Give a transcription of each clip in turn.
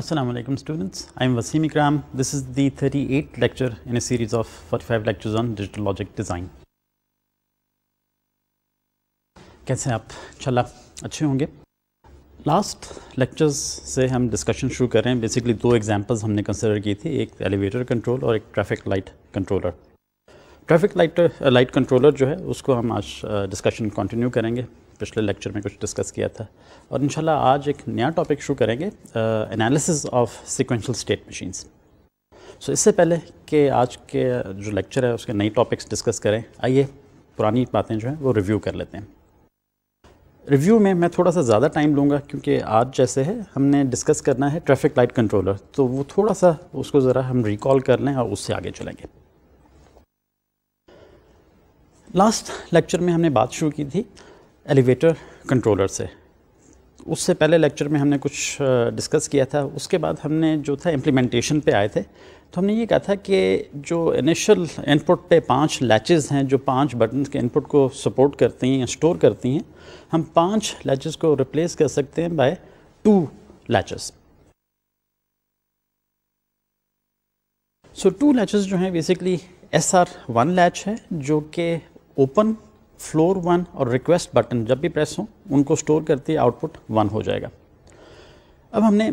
Assalamualaikum students, I am Wasim Ikram. This is the 38th lecture in a series of 45 lectures on digital logic design. कैसे आप चला अच्छे होंगे last lectures से हम discussion शुरू कर रहे हैं बेसिकली दो एग्जांपल्स हमने कंसिडर की थी एक एलिवेटर कंट्रोल और एक traffic light controller traffic light light controller जो है उसको हम आज डिस्कशन uh, कंटिन्यू करेंगे पिछले लेक्चर में कुछ डिस्कस किया था और इंशाल्लाह आज एक नया टॉपिक शुरू करेंगे analysis of sequential state machines so इससे पहले कि आज के जो लेक्चर है उसके नए टॉपिक्स डिस्कस करें आइए पुरानी बातें जो हैं वो रिव्यू कर लेते हैं रिव्यू में मैं थोड़ा सा ज़्यादा टाइम लूँगा क्योंकि आज जैसे है हमने डिस्कस करना है ट्रैफिक लाइट कंट्रोलर तो वो थोड़ा सा उसको ज़रा हम रिकॉल कर लें और उससे आगे चलेंगे लास्ट लेक्चर में हमने बात शुरू की थी एलिवेटर कंट्रोलर से उससे पहले लेक्चर में हमने कुछ डिस्कस किया था उसके बाद हमने जो था इम्प्लीमेंटेशन पे आए थे तो हमने ये कहा था कि जो इनिशियल इनपुट पे पांच लैचेस हैं जो पांच बटन के इनपुट को सपोर्ट करती हैं स्टोर करती हैं हम पांच लैचेस को रिप्लेस कर सकते हैं by two latches so two latches जो हैं basically S R one latch है जो कि ओपन फ्लोर वन और रिक्वेस्ट बटन जब भी प्रेस हो उनको स्टोर करते आउटपुट वन हो जाएगा अब हमने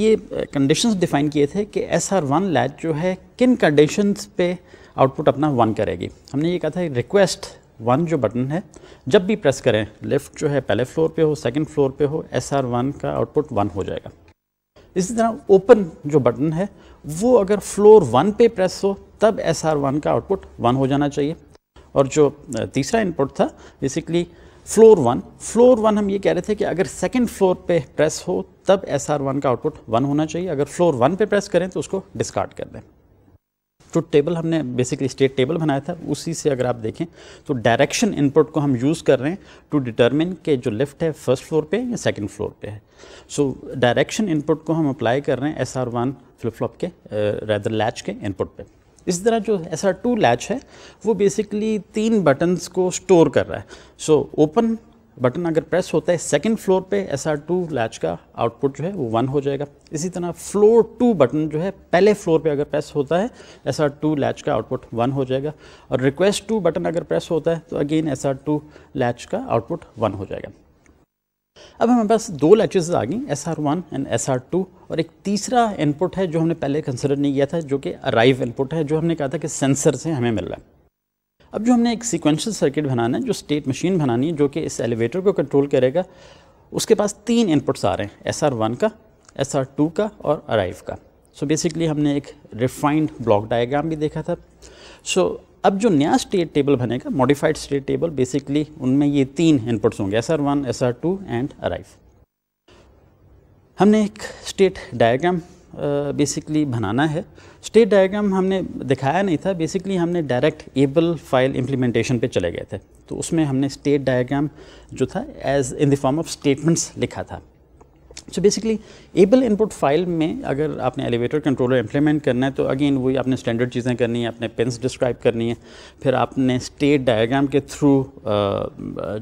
ये कंडीशंस डिफ़ाइन किए थे कि एस आर वन लैच जो है किन कंडीशंस पे आउटपुट अपना वन करेगी हमने ये कहा था रिक्वेस्ट वन जो बटन है जब भी प्रेस करें लेफ़्ट जो है पहले फ्लोर पे हो सेकंड फ्लोर पे हो एस आर वन का आउटपुट वन हो जाएगा इसी तरह ओपन जो बटन है वो अगर फ्लोर वन पे प्रेस हो तब एस आर वन का आउटपुट वन हो जाना चाहिए और जो तीसरा इनपुट था basically floor one floor one हम ये कह रहे थे कि अगर सेकंड फ्लोर पे प्रेस हो तब एस आर वन का आउटपुट वन होना चाहिए अगर फ्लोर वन पे प्रेस करें तो उसको डिस्कार्ड कर दें जो तो टेबल हमने बेसिकली स्टेट टेबल बनाया था उसी से अगर आप देखें तो डायरेक्शन इनपुट को हम यूज़ कर रहे हैं टू डिटर्मिन के जो लेफ्ट है फर्स्ट फ्लोर पे या सेकंड फ्लोर पे है सो डायरेक्शन इनपुट को हम अप्लाई कर रहे हैं S R one flip flop के रेदर लैच के इनपुट पे इस तरह जो एस आर टू लैच है वो बेसिकली तीन बटन्स को स्टोर कर रहा है सो ओपन बटन अगर प्रेस होता है सेकेंड फ्लोर पे एस आर टू लैच का आउटपुट जो है वो वन हो जाएगा इसी तरह फ्लोर टू बटन जो है पहले फ्लोर पे अगर प्रेस होता है एस आर टू लैच का आउटपुट वन हो जाएगा और रिक्वेस्ट टू बटन अगर प्रेस होता है तो again S R two latch का आउटपुट वन हो जाएगा अब हमारे पास दो लैचेस आ गई S R one and S R two और एक तीसरा इनपुट है जो हमने पहले कंसिडर नहीं किया था जो कि अराइव इनपुट है जो हमने कहा था कि सेंसर से हमें मिल रहा है अब जो हमने एक सिक्वेंशल सर्किट बनाना है जो स्टेट मशीन बनानी है जो कि इस एलिवेटर को कंट्रोल करेगा उसके पास तीन इनपुट्स आ रहे हैं एस आर वन का एस आर टू का और अराइव का सो so बेसिकली हमने एक रिफाइंड ब्लॉक डायग्राम भी देखा था सो so, अब जो नया स्टेट टेबल बनेगा मॉडिफाइड स्टेट टेबल बेसिकली उनमें ये तीन इनपुट्स होंगे S R one S R two and arrive हमने एक स्टेट डायग्राम बेसिकली बनाना है स्टेट डायग्राम हमने दिखाया नहीं था बेसिकली हमने डायरेक्ट एबल फाइल इम्प्लीमेंटेशन पे चले गए थे तो उसमें हमने स्टेट डायग्राम जो था as in the form of statements लिखा था so basically ABEL input file में अगर आपने एलिवेटर कंट्रोलर इंप्लीमेंट करना है तो अगेन वही आपने स्टैंडर्ड चीज़ें करनी है आपने पिंस डिस्क्राइब करनी है फिर आपने स्टेट डायग्राम के थ्रू uh, uh,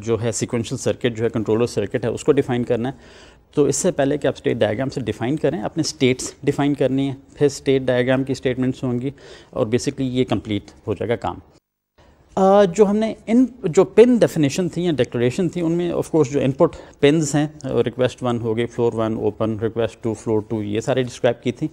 जो है सिक्वेंशल सर्किट जो है कंट्रोलर सर्किट है उसको डिफाइन करना है तो इससे पहले कि आप स्टेट डायग्राम से डिफ़ाइन करें अपने स्टेट्स डिफ़ाइन करनी है फिर स्टेट डायग्राम की स्टेटमेंट्स होंगी और बेसिकली ये कंप्लीट हो जाएगा काम जो हमने इन जो पिन डेफिनेशन थी या डेकोरेशन थी उनमें ऑफ कोर्स जो इनपुट पिन्स हैं रिक्वेस्ट वन हो गई floor one open request two floor two ये सारे डिस्क्राइब की थी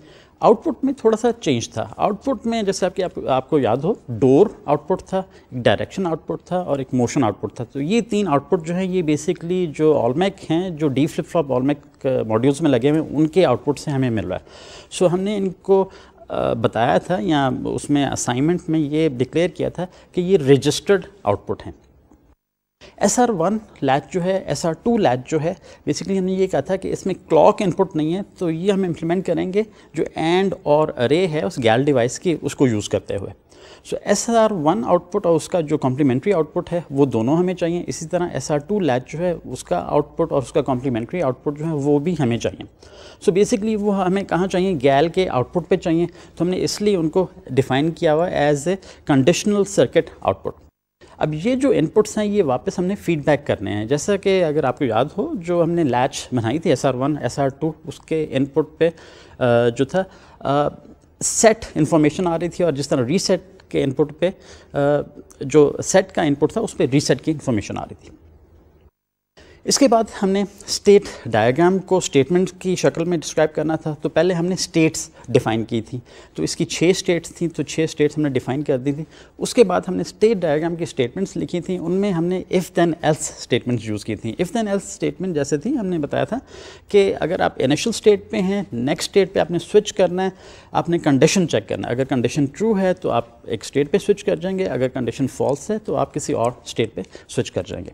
आउटपुट में थोड़ा सा चेंज था आउटपुट में जैसे आपके आप, आपको याद हो डोर आउटपुट था एक डायरेक्शन आउटपुट था और एक मोशन आउटपुट था तो ये तीन आउटपुट जो है ये बेसिकली जो ऑलमैक हैं जो D flip flop OLMC modules में लगे हुए हैं उनके आउटपुट से हमें मिल रहा है सो हमने इनको बताया था या उसमें असाइनमेंट में ये डिक्लेयर किया था कि ये रजिस्टर्ड आउटपुट हैं एस आर वन लैच जो है एस आर टू लैच जो है बेसिकली हमने ये कहा था कि इसमें क्लॉक इनपुट नहीं है तो ये हम इम्प्लीमेंट करेंगे जो एंड और अरे है उस गैल डिवाइस की उसको यूज़ करते हुए so S R one output और उसका जो कॉम्प्लीमेंट्री आउटपुट है वो दोनों हमें चाहिए इसी तरह एस आर टू लैच जो है उसका आउटपुट और उसका कॉम्प्लीमेंट्री आउटपुट जो है वो भी हमें चाहिए सो so बेसिकली वो हमें कहाँ चाहिए गैल के आउटपुट पे चाहिए तो हमने इसलिए उनको डिफाइन किया हुआ as a conditional circuit output अब ये जो इनपुट्स हैं ये वापस हमने फीडबैक करने हैं जैसा कि अगर आपको याद हो जो हमने लैच बनाई थी S R one S R two उसके इनपुट पे जो था सेट इन्फॉर्मेशन आ रही थी और जिस तरह रीसेट के इनपुट पे जो सेट का इनपुट था उस पर रीसेट की इन्फॉर्मेशन आ रही थी इसके बाद हमने स्टेट डायग्राम को स्टेटमेंट की शक्ल में डिस्क्राइब करना था तो पहले हमने स्टेट्स डिफ़ाइन की थी तो इसकी छः स्टेट्स थी तो छः स्टेट्स हमने डिफ़ाइन कर दी थी उसके बाद हमने स्टेट डायग्राम की स्टेटमेंट्स लिखी थी उनमें हमने if then else statements use की थी इफ़ देन एल्स स्टेटमेंट जैसे थी हमने बताया था कि अगर आप इनिशियल स्टेट पर हैं नेक्स्ट स्टेट पर आपने स्विच करना है आपने कंडीशन चेक करना है अगर कंडीशन ट्रू है तो आप एक स्टेट पर स्विच कर जाएंगे अगर कंडीशन फॉल्स है तो आप किसी और स्टेट पर स्विच कर जाएंगे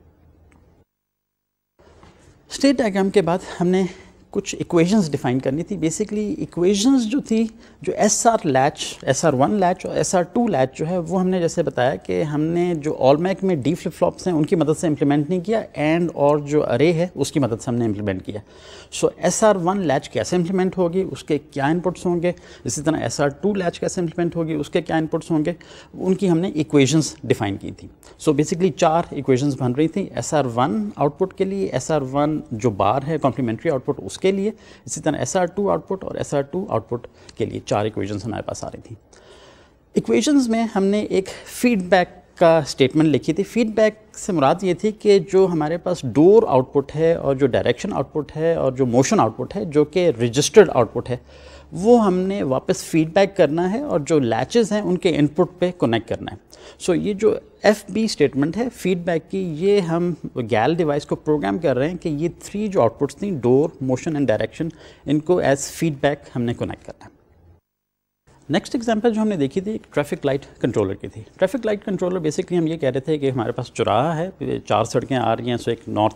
स्टेट डायग्राम के बाद हमने कुछ इक्वेशंस डिफाइन करनी थी बेसिकली इक्वेशंस जो थी जो S R latch S R one latch और एस आर टू लैच जो है वो हमने जैसे बताया कि हमने जो ऑल मैक में डी फ्लिप फ्लॉप्स हैं उनकी मदद से इम्प्लीमेंट नहीं किया एंड और जो अरे है उसकी मदद से हमने इम्प्लीमेंट किया so S R one latch कैसे इम्प्लीमेंट होगी उसके क्या इनपुट्स होंगे इसी तरह एस आर टू लैच कैसे इम्प्लीमेंट होगी उसके क्या इनपुट्स होंगे उनकी हमने इक्वेशंस डिफाइन की थी सो so बेसिकली चार इक्वेशंस बन रही थी एस आर वन आउटपुट के लिए एस आर वन जो बार है कॉम्प्लीमेंट्री आउटपुट उसके उसके लिए इसी तरह एस आउटपुट और एस आउटपुट के लिए चार इक्वेजन हमारे पास आ रही थी इक्वेशंस में हमने एक फीडबैक का स्टेटमेंट लिखी थी फीडबैक से मुराद ये थी कि जो हमारे पास डोर आउटपुट है और जो डायरेक्शन आउटपुट है और जो मोशन आउटपुट है जो कि रजिस्टर्ड आउटपुट है वो हमने वापस फीडबैक करना है और जो लैचेस हैं उनके इनपुट पे कनेक्ट करना है सो so, ये जो एफ बी स्टेटमेंट है फीडबैक की ये हम गैल डिवाइस को प्रोग्राम कर रहे हैं कि ये थ्री जो आउटपुट्स थी डोर मोशन एंड डायरेक्शन इनको एज फीडबैक हमने कनेक्ट करना है नेक्स्ट एग्जांपल जो हमने देखी थी ट्रैफिक लाइट कंट्रोलर की थी ट्रैफिक लाइट कंट्रोलर बेसिकली हम ये कह रहे थे कि हमारे पास चौराहा है चार सड़कें आ रही हैं सो एक नॉर्थ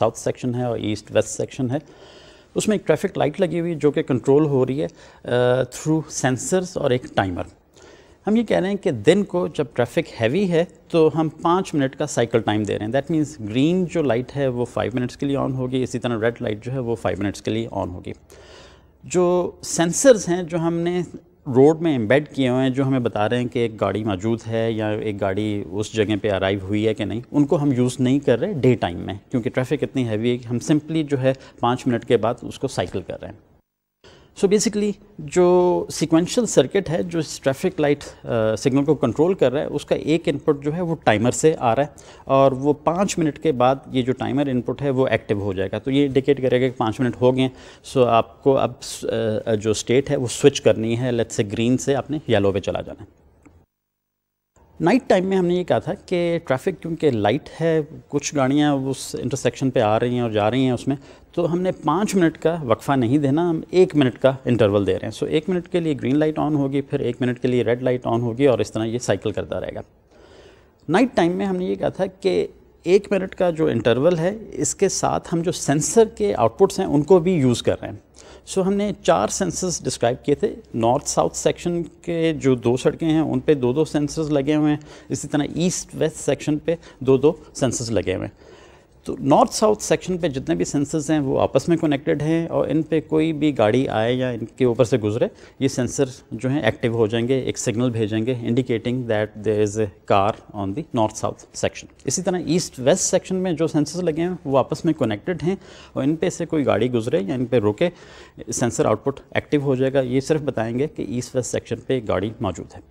साउथ सेक्शन है और ईस्ट वेस्ट सेक्शन है उसमें एक ट्रैफिक लाइट लगी हुई जो कि कंट्रोल हो रही है थ्रू uh, सेंसर्स और एक टाइमर हम ये कह रहे हैं कि दिन को जब ट्रैफिक हैवी है तो हम पाँच मिनट का साइकिल टाइम दे रहे हैं दैट मीन्स ग्रीन जो लाइट है वो फाइव मिनट्स के लिए ऑन होगी इसी तरह रेड लाइट जो है वो फाइव मिनट्स के लिए ऑन होगी जो सेंसर्स हैं जो हमने रोड में एम्बेड किए हुए हैं जो हमें बता रहे हैं कि एक गाड़ी मौजूद है या एक गाड़ी उस जगह पे अराइव हुई है कि नहीं उनको हम यूज़ नहीं कर रहे डे टाइम में क्योंकि ट्रैफिक इतनी हैवी है कि हम सिंपली जो है पाँच मिनट के बाद उसको साइकिल कर रहे हैं सो बेसिकली जो सिक्वेंशल सर्किट है जो इस ट्रैफिक लाइट सिग्नल को कंट्रोल कर रहा है उसका एक इनपुट जो है वो टाइमर से आ रहा है और वो पाँच मिनट के बाद ये जो टाइमर इनपुट है वो एक्टिव हो जाएगा तो ये इंडिकेट करेगा कि पाँच मिनट हो गए सो आपको अब uh, uh, जो स्टेट है वो स्विच करनी है लेट्स से ग्रीन से आपने येलो पे चला जाना है नाइट टाइम में हमने ये कहा था कि ट्रैफिक क्योंकि लाइट है कुछ गाड़ियाँ उस इंटरसेक्शन पे आ रही हैं और जा रही हैं उसमें तो हमने पाँच मिनट का वक्फ़ा नहीं देना हम एक मिनट का इंटरवल दे रहे हैं सो एक मिनट के लिए ग्रीन लाइट ऑन होगी फिर एक मिनट के लिए रेड लाइट ऑन होगी और इस तरह ये साइकिल करता रहेगा नाइट टाइम में हमने ये कहा था कि एक मिनट का जो इंटरवल है इसके साथ हम जो सेंसर के आउटपुट्स हैं उनको भी यूज़ कर रहे हैं सो so, हमने चार सेंसर्स डिस्क्राइब किए थे नॉर्थ साउथ सेक्शन के जो दो सड़कें हैं उन पे दो दो सेंसर्स लगे हुए हैं इसी तरह ईस्ट वेस्ट सेक्शन पे दो दो सेंसर्स लगे हुए हैं तो नॉर्थ साउथ सेक्शन पे जितने भी सेंसर्स हैं वो आपस में कनेक्टेड हैं और इन पे कोई भी गाड़ी आए या इनके ऊपर से गुजरे ये सेंसर जो हैं एक्टिव हो जाएंगे एक सिग्नल भेजेंगे indicating that there is a car on the north south section इसी तरह ईस्ट वेस्ट सेक्शन में जो सेंसर्स लगे हैं वो आपस में कनेक्टेड हैं और इन पे से कोई गाड़ी गुजरे या इन पर रुके सेंसर आउटपुट एक्टिव हो जाएगा ये सिर्फ बताएंगे कि ईस्ट वेस्ट सेक्शन पर गाड़ी मौजूद है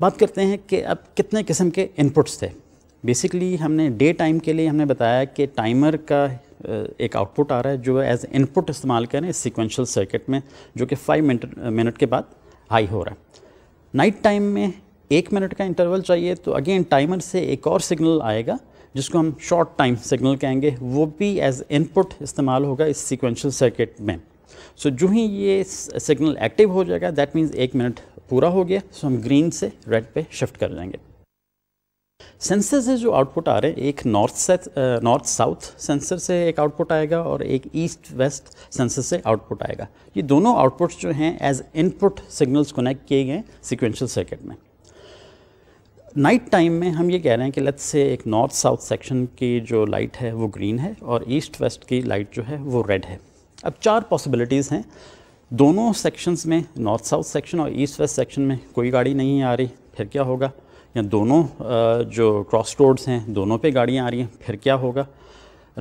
बात करते हैं कि अब कितने किस्म के इनपुट्स थे बेसिकली हमने डे टाइम के लिए हमने बताया कि टाइमर का एक आउटपुट आ रहा है जो एज इनपुट इस्तेमाल करें इस सिक्वेंशल सर्किट में जो कि फाइव मिनट मिनट के बाद हाई हो रहा है नाइट टाइम में एक मिनट का इंटरवल चाहिए तो अगेन टाइमर से एक और सिग्नल आएगा जिसको हम शॉर्ट टाइम सिग्नल कहेंगे वो भी एज इनपुट इस्तेमाल होगा इस सिक्वेंशल सर्किट में सो so, जो ही ये सिग्नल एक्टिव हो जाएगा दैट मीन्स एक मिनट पूरा हो गया सो so हम ग्रीन से रेड पे शिफ्ट कर जाएंगे सेंसर से जो आउटपुट आ रहे हैं एक नॉर्थ से नॉर्थ साउथ सेंसर से एक आउटपुट आएगा और एक ईस्ट वेस्ट सेंसर से आउटपुट आएगा ये दोनों आउटपुट्स जो हैं एज इनपुट सिग्नल्स कनेक्ट किए गए सिक्वेंशल सर्किट में नाइट टाइम में हम ये कह रहे हैं कि लेट्स से एक नॉर्थ साउथ सेक्शन की जो लाइट है वो ग्रीन है और ईस्ट वेस्ट की लाइट जो है वो रेड है अब चार पॉसिबिलिटीज़ हैं दोनों सेक्शंस में नॉर्थ साउथ सेक्शन और ईस्ट वेस्ट सेक्शन में कोई गाड़ी नहीं आ रही फिर क्या होगा या दोनों जो क्रॉस रोड्स हैं दोनों पे गाड़ियाँ आ रही हैं फिर क्या होगा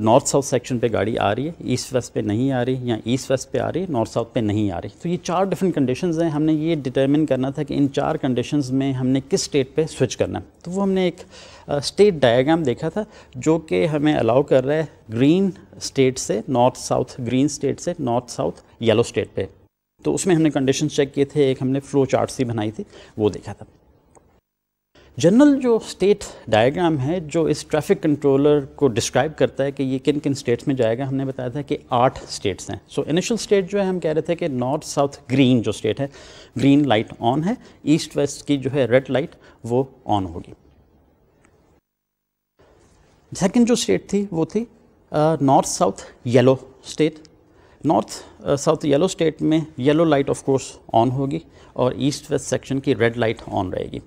नॉर्थ साउथ सेक्शन पे गाड़ी आ रही है ईस्ट वेस्ट पे नहीं आ रही या ईस्ट वेस्ट पे आ रही है नॉर्थ साउथ पे नहीं आ रही तो ये चार डिफरेंट कंडीशंस हैं हमने ये डिटर्मिन करना था कि इन चार कंडीशंस में हमने किस स्टेट पे स्विच करना है तो वो हमने एक स्टेट डायग्राम देखा था जो कि हमें अलाउ कर रहा है ग्रीन स्टेट से नॉर्थ साउथ ग्रीन स्टेट से नॉर्थ साउथ येलो स्टेट पर तो उसमें हमने कंडीशन चेक किए थे एक हमने फ्लो चार्ट सी बनाई थी वो देखा था जनरल जो स्टेट डायग्राम है जो इस ट्रैफिक कंट्रोलर को डिस्क्राइब करता है कि ये किन किन स्टेट्स में जाएगा हमने बताया था कि आठ स्टेट्स हैं सो इनिशियल स्टेट जो है हम कह रहे थे कि नॉर्थ साउथ ग्रीन जो स्टेट है ग्रीन लाइट ऑन है ईस्ट वेस्ट की जो है रेड लाइट वो ऑन होगी सेकेंड जो स्टेट थी वो थी north south yellow state north south yellow state में yellow light of course on होगी और ईस्ट वेस्ट सेक्शन की रेड लाइट ऑन रहेगी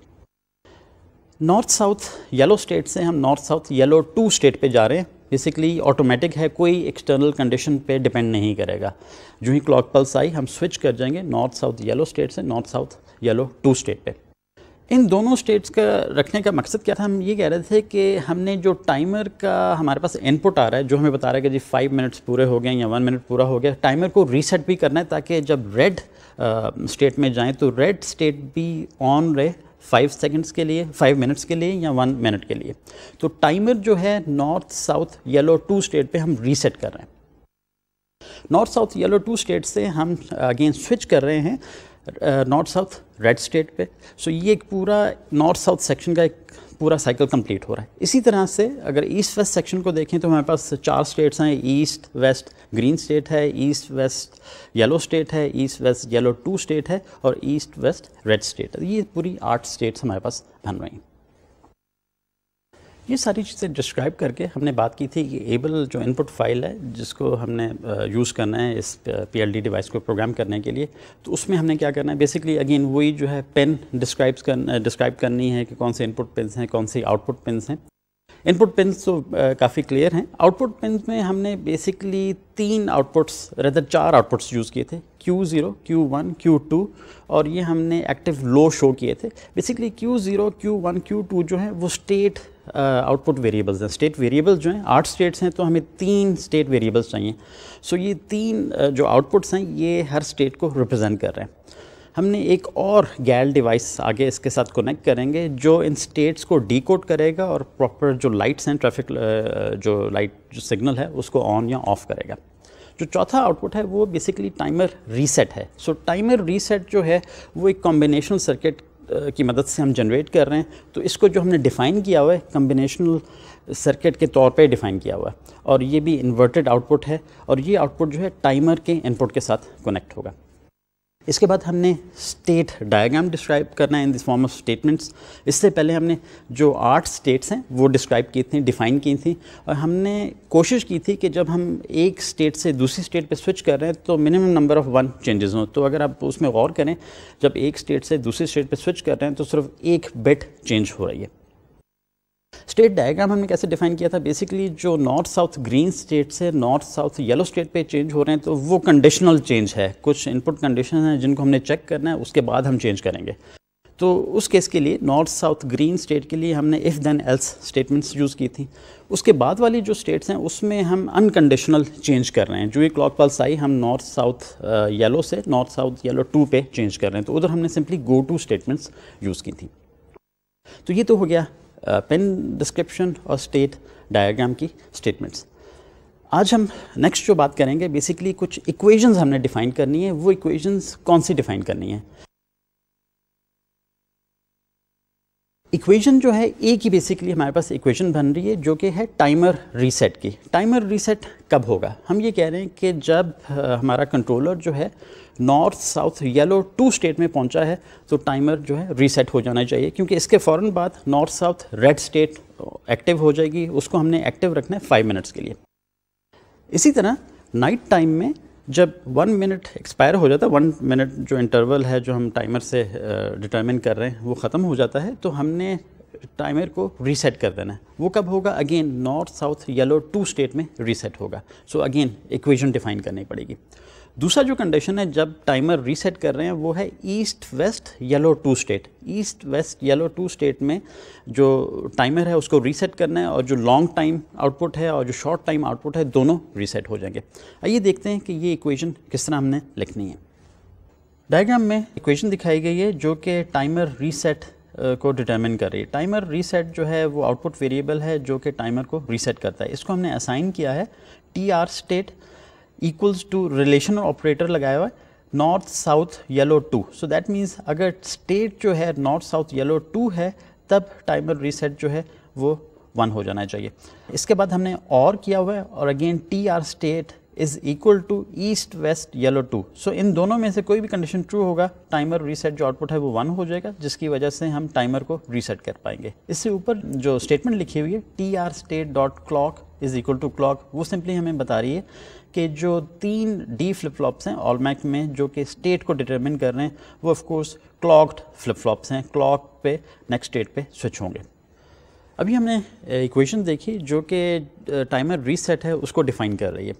नॉर्थ साउथ येलो स्टेट से हम north south yellow two state पे जा रहे हैं बेसिकली ऑटोमेटिक है कोई एक्सटर्नल कंडीशन पे डिपेंड नहीं करेगा जो ही क्लॉक पल्स आई हम स्विच कर जाएंगे नॉर्थ साउथ येलो स्टेट से north south yellow two state पे इन दोनों स्टेट्स का रखने का मकसद क्या था हम ये कह रहे थे कि हमने जो टाइमर का हमारे पास इनपुट आ रहा है जो हमें बता रहा है कि जी फाइव मिनट्स पूरे हो गए या वन मिनट पूरा हो गया टाइमर को रीसेट भी करना है ताकि जब रेड स्टेट में जाएँ तो रेड स्टेट भी ऑन रहे फाइव सेकेंड्स के लिए फाइव मिनट्स के लिए या वन मिनट के लिए तो टाइमर जो है north south yellow two state पे हम रीसेट कर रहे हैं north south yellow two state से हम अगेन स्विच कर रहे हैं नॉर्थ साउथ रेड स्टेट पे सो so, ये एक पूरा नॉर्थ साउथ सेक्शन का एक पूरा साइकिल कंप्लीट हो रहा है इसी तरह से अगर ईस्ट वेस्ट सेक्शन को देखें तो हमारे पास चार स्टेट्स हैं ईस्ट वेस्ट ग्रीन स्टेट है ईस्ट वेस्ट येलो स्टेट है east west yellow two state है और ईस्ट वेस्ट रेड स्टेट ये पूरी आठ स्टेट्स हमारे पास बन रही हैं ये सारी चीज़ें डिस्क्राइब करके हमने बात की थी कि एबल जो इनपुट फाइल है जिसको हमने यूज़ uh, करना है इस पी uh, डिवाइस को प्रोग्राम करने के लिए तो उसमें हमने क्या करना है बेसिकली अगेन वही जो है पेन डिस्क्राइब्स कर डिस्क्राइब करनी है कि कौन से इनपुट पिन हैं कौन से आउटपुट पिन हैं इनपुट पिन तो काफ़ी क्लियर हैं आउटपुट पिन में हमने बेसिकली तीन आउटपुट्स रेदर चार आउटपुट्स यूज़ किए थे Q0, Q1, Q2 और ये हमने एक्टिव लो शो किए थे बेसिकली Q0, Q1, Q2 जो है वो स्टेट आउटपुट वेरिएबल्स हैं स्टेट वेरिएबल्स जो हैं आठ स्टेट्स हैं तो हमें तीन स्टेट वेरिएबल्स चाहिए सो so, ये तीन uh, जो आउटपुट्स हैं ये हर स्टेट को रिप्रेजेंट कर रहे हैं हमने एक और गैल डिवाइस आगे इसके साथ कनेक्ट करेंगे जो इन स्टेट्स को डी करेगा और प्रॉपर जो लाइट्स हैं ट्रैफिक जो लाइट जो सिग्नल है उसको ऑन या ऑफ करेगा जो चौथा आउटपुट है वो बेसिकली टाइमर रीसेट है सो टाइमर रीसेट जो है वो एक कॉम्बिनेशनल सर्किट की मदद से हम जनरेट कर रहे हैं तो इसको जो हमने डिफ़ाइन किया हुआ है कम्बिनेशनल सर्किट के तौर पे डिफ़ाइन किया हुआ है और ये भी इन्वर्टेड आउटपुट है और ये आउटपुट जो है टाइमर के इनपुट के साथ कनेक्ट होगा इसके बाद हमने स्टेट डायग्राम डिस्क्राइब करना है in this form of statements इससे पहले हमने जो आठ स्टेट्स हैं वो डिस्क्राइब की थी डिफ़ाइन की थी और हमने कोशिश की थी कि जब हम एक स्टेट से दूसरी स्टेट पे स्विच कर रहे हैं तो minimum number of one changes हों तो अगर आप उसमें गौर करें जब एक स्टेट से दूसरी स्टेट पर स्विच कर रहे हैं तो सिर्फ एक बेट चेंज हो रही है स्टेट डायग्राम हमने कैसे डिफाइन किया था बेसिकली जो नॉर्थ साउथ ग्रीन स्टेट से नॉर्थ साउथ येलो स्टेट पे चेंज हो रहे हैं तो वो कंडीशनल चेंज है कुछ इनपुट कंडीशन हैं जिनको हमने चेक करना है उसके बाद हम चेंज करेंगे तो उस केस के लिए नॉर्थ साउथ ग्रीन स्टेट के लिए हमने if then else statements use की थी उसके बाद वाली जो स्टेट्स हैं उसमें हम अनकंडीशनल चेंज कर रहे हैं जो ये क्लॉक पल्स आई हम नॉर्थ साउथ येलो से नॉर्थ साउथ येलो टू पे चेंज कर रहे हैं तो उधर हमने simply go to statements use की थी तो ये तो हो गया पेन डिस्क्रिप्शन और स्टेट डायग्राम की स्टेटमेंट्स आज हम नेक्स्ट जो बात करेंगे बेसिकली कुछ इक्वेशंस हमने डिफ़ाइन करनी है वो इक्वेशंस कौन सी डिफ़ाइन करनी है इक्वेशन जो है एक ही बेसिकली हमारे पास इक्वेशन बन रही है जो कि है टाइमर रीसेट की टाइमर रीसेट कब होगा हम ये कह रहे हैं कि जब हमारा कंट्रोलर जो है north south yellow two state में पहुंचा है तो टाइमर जो है रीसेट हो जाना चाहिए क्योंकि इसके फ़ौर बाद north south red state active हो जाएगी उसको हमने एक्टिव रखना है फाइव मिनट्स के लिए इसी तरह नाइट टाइम में जब वन मिनट एक्सपायर हो जाता है वन मिनट जो इंटरवल है जो हम टाइमर से डिटर्मिन कर रहे हैं वो ख़त्म हो जाता है तो हमने टाइमर को रीसेट कर देना है वो कब होगा again north south yellow two state में रीसेट होगा सो अगेन इक्वेशन डिफाइन करनी पड़ेगी दूसरा जो कंडीशन है जब टाइमर रीसेट कर रहे हैं वो है east west yellow two state east west yellow two state में जो टाइमर है उसको रीसेट करना है और जो लॉन्ग टाइम आउटपुट है और जो शॉर्ट टाइम आउटपुट है दोनों रीसेट हो जाएंगे आइए देखते हैं कि ये इक्वेशन किस तरह हमने लिखनी है डायग्राम में इक्वेशन दिखाई गई है जो कि टाइमर रीसेट को डिटर्मिन कर रही है टाइमर रीसेट जो है वो आउटपुट वेरिएबल है जो कि टाइमर को रीसेट करता है इसको हमने असाइन किया है T R state equals to relation operator लगाया हुआ है north south yellow two so that means अगर स्टेट जो है नॉर्थ साउथ येलो टू है तब टाइमर रीसेट जो है वो वन हो जाना चाहिए इसके बाद हमने और किया हुआ है और again T R state is equal to east west yellow two so इन दोनों में से कोई भी कंडीशन ट्रू होगा टाइमर रीसेट जो आउटपुट है वो वन हो जाएगा जिसकी वजह से हम टाइमर को रीसेट कर पाएंगे इससे ऊपर जो स्टेटमेंट लिखी हुई है T R state dot clock is equal to clock वो सिंपली हमें बता रही है कि जो तीन डी फ्लिप फ्लॉप्स हैं ऑलमैक में जो कि स्टेट को डिटरमिन कर रहे हैं वो ऑफकोर्स क्लॉकड फ्लिप फ्लॉप्स हैं क्लॉक पे नेक्स्ट स्टेट पे स्विच होंगे अभी हमने इक्वेशन eh, देखी जो कि टाइमर eh, रीसेट है उसको डिफाइन कर रही है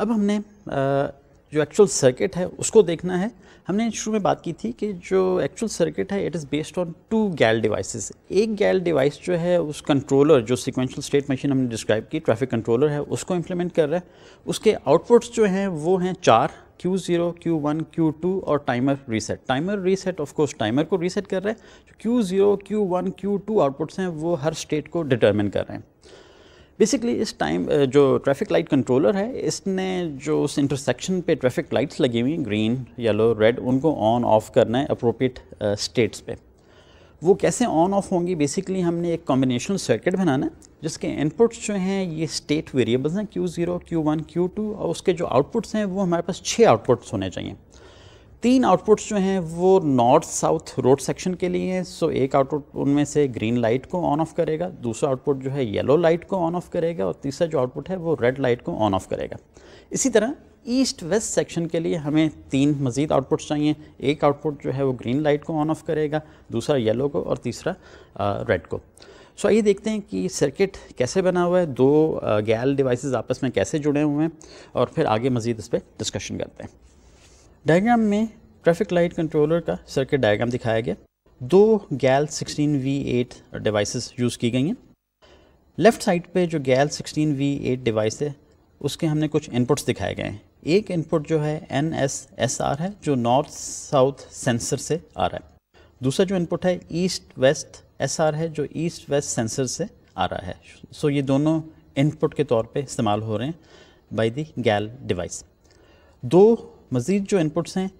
अब हमने जो एक्चुअल सर्किट है उसको देखना है हमने शुरू में बात की थी कि जो एक्चुअल सर्किट है it is based on two GAL devices एक गैल डिवाइस जो है उस कंट्रोलर जो सिक्वेंशियल स्टेट मशीन हमने डिस्क्राइब की ट्रैफिक कंट्रोलर है उसको इम्प्लीमेंट कर रहा है उसके आउटपुट्स जो हैं वो हैं चार Q zero Q one Q two और timer reset timer reset of course timer को रीसेट कर रहे हैं Q0, Q zero one Q two outputs हैं वो हर स्टेट को डिटरमिन कर रहे हैं बेसिकली इस टाइम जो ट्रैफिक लाइट कंट्रोलर है इसने जो उस इंटरसेक्शन पे ट्रैफिक लाइट्स लगी हुई ग्रीन येलो रेड उनको ऑन ऑफ करना है अप्रोप्रिएट स्टेट्स पे वो कैसे ऑन ऑफ होंगी बेसिकली हमने एक कॉम्बिनेशनल सर्किट बनाना है जिसके इनपुट्स जो हैं ये स्टेट वेरिएबल्स हैं Q Q zero one Q two और उसके जो आउटपुट्स हैं वो हमारे पास छः आउटपुट्स होने चाहिए तीन आउटपुट्स जो हैं वो नॉर्थ साउथ रोड सेक्शन के लिए हैं सो एक आउटपुट उनमें से ग्रीन लाइट को ऑन ऑफ करेगा दूसरा आउटपुट जो है येलो लाइट को ऑन ऑफ करेगा और तीसरा जो आउटपुट है वो रेड लाइट को ऑन ऑफ करेगा इसी तरह ईस्ट वेस्ट सेक्शन के लिए हमें तीन मज़ीद आउटपुट्स चाहिए एक आउटपुट जो है वो ग्रीन लाइट को ऑन ऑफ करेगा दूसरा येलो को और तीसरा रेड को सो आइए देखते हैं कि सर्किट कैसे बना हुआ है दो गैल डिवाइसेस आपस में कैसे जुड़े हुए हैं और फिर आगे मज़ीद इस पर डिस्कशन करते हैं डायग्राम में ट्रैफिक लाइट कंट्रोलर का सर्किट डायग्राम दिखाया गया दो गैल 16V8 डिवाइसेस यूज़ की गई हैं लेफ्ट साइड पे जो गैल 16V8 डिवाइस है उसके हमने कुछ इनपुट्स दिखाए गए हैं एक इनपुट जो है एन एस एस आर है जो नॉर्थ साउथ सेंसर से आ रहा है दूसरा जो इनपुट है ईस्ट वेस्ट एस आर है जो ईस्ट वेस्ट सेंसर से आ रहा है सो so ये दोनों इनपुट के तौर पे इस्तेमाल हो रहे हैं बाय दी गैल डिवाइस दो मज़ीद जो इनपुट्स हैं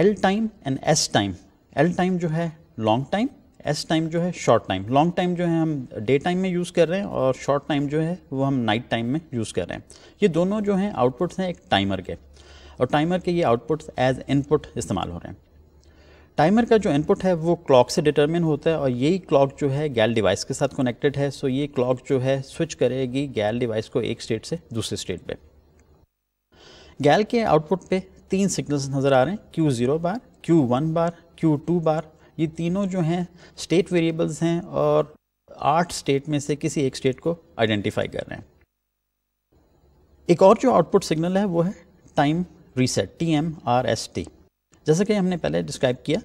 L time and S time L time जो है लॉन्ग टाइम एस टाइम जो है शॉर्ट टाइम लॉन्ग टाइम जो है हम डे टाइम में यूज़ कर रहे हैं और शॉर्ट टाइम जो है वो हम नाइट टाइम में यूज़ कर रहे हैं ये दोनों जो हैं आउटपुट्स हैं एक टाइमर के और टाइमर के ये आउटपुट्स एज इनपुट इस्तेमाल हो रहे हैं टाइमर का जो इनपुट है वो क्लॉक से डिटरमिन होता है और यही क्लॉक जो है गैल डिवाइस के साथ कनेक्टेड है सो ये क्लॉक जो है स्विच करेगी गैल डिवाइस को एक स्टेट से दूसरे स्टेट पे गैल के आउटपुट पे तीन सिग्नल्स नज़र आ रहे हैं Q zero bar Q one bar Q two bar ये तीनों जो हैं स्टेट वेरिएबल्स हैं और आठ स्टेट में से किसी एक स्टेट को आइडेंटिफाई कर रहे हैं एक और जो आउटपुट सिग्नल है वो है time reset T M R S T जैसे कि हमने पहले डिस्क्राइब किया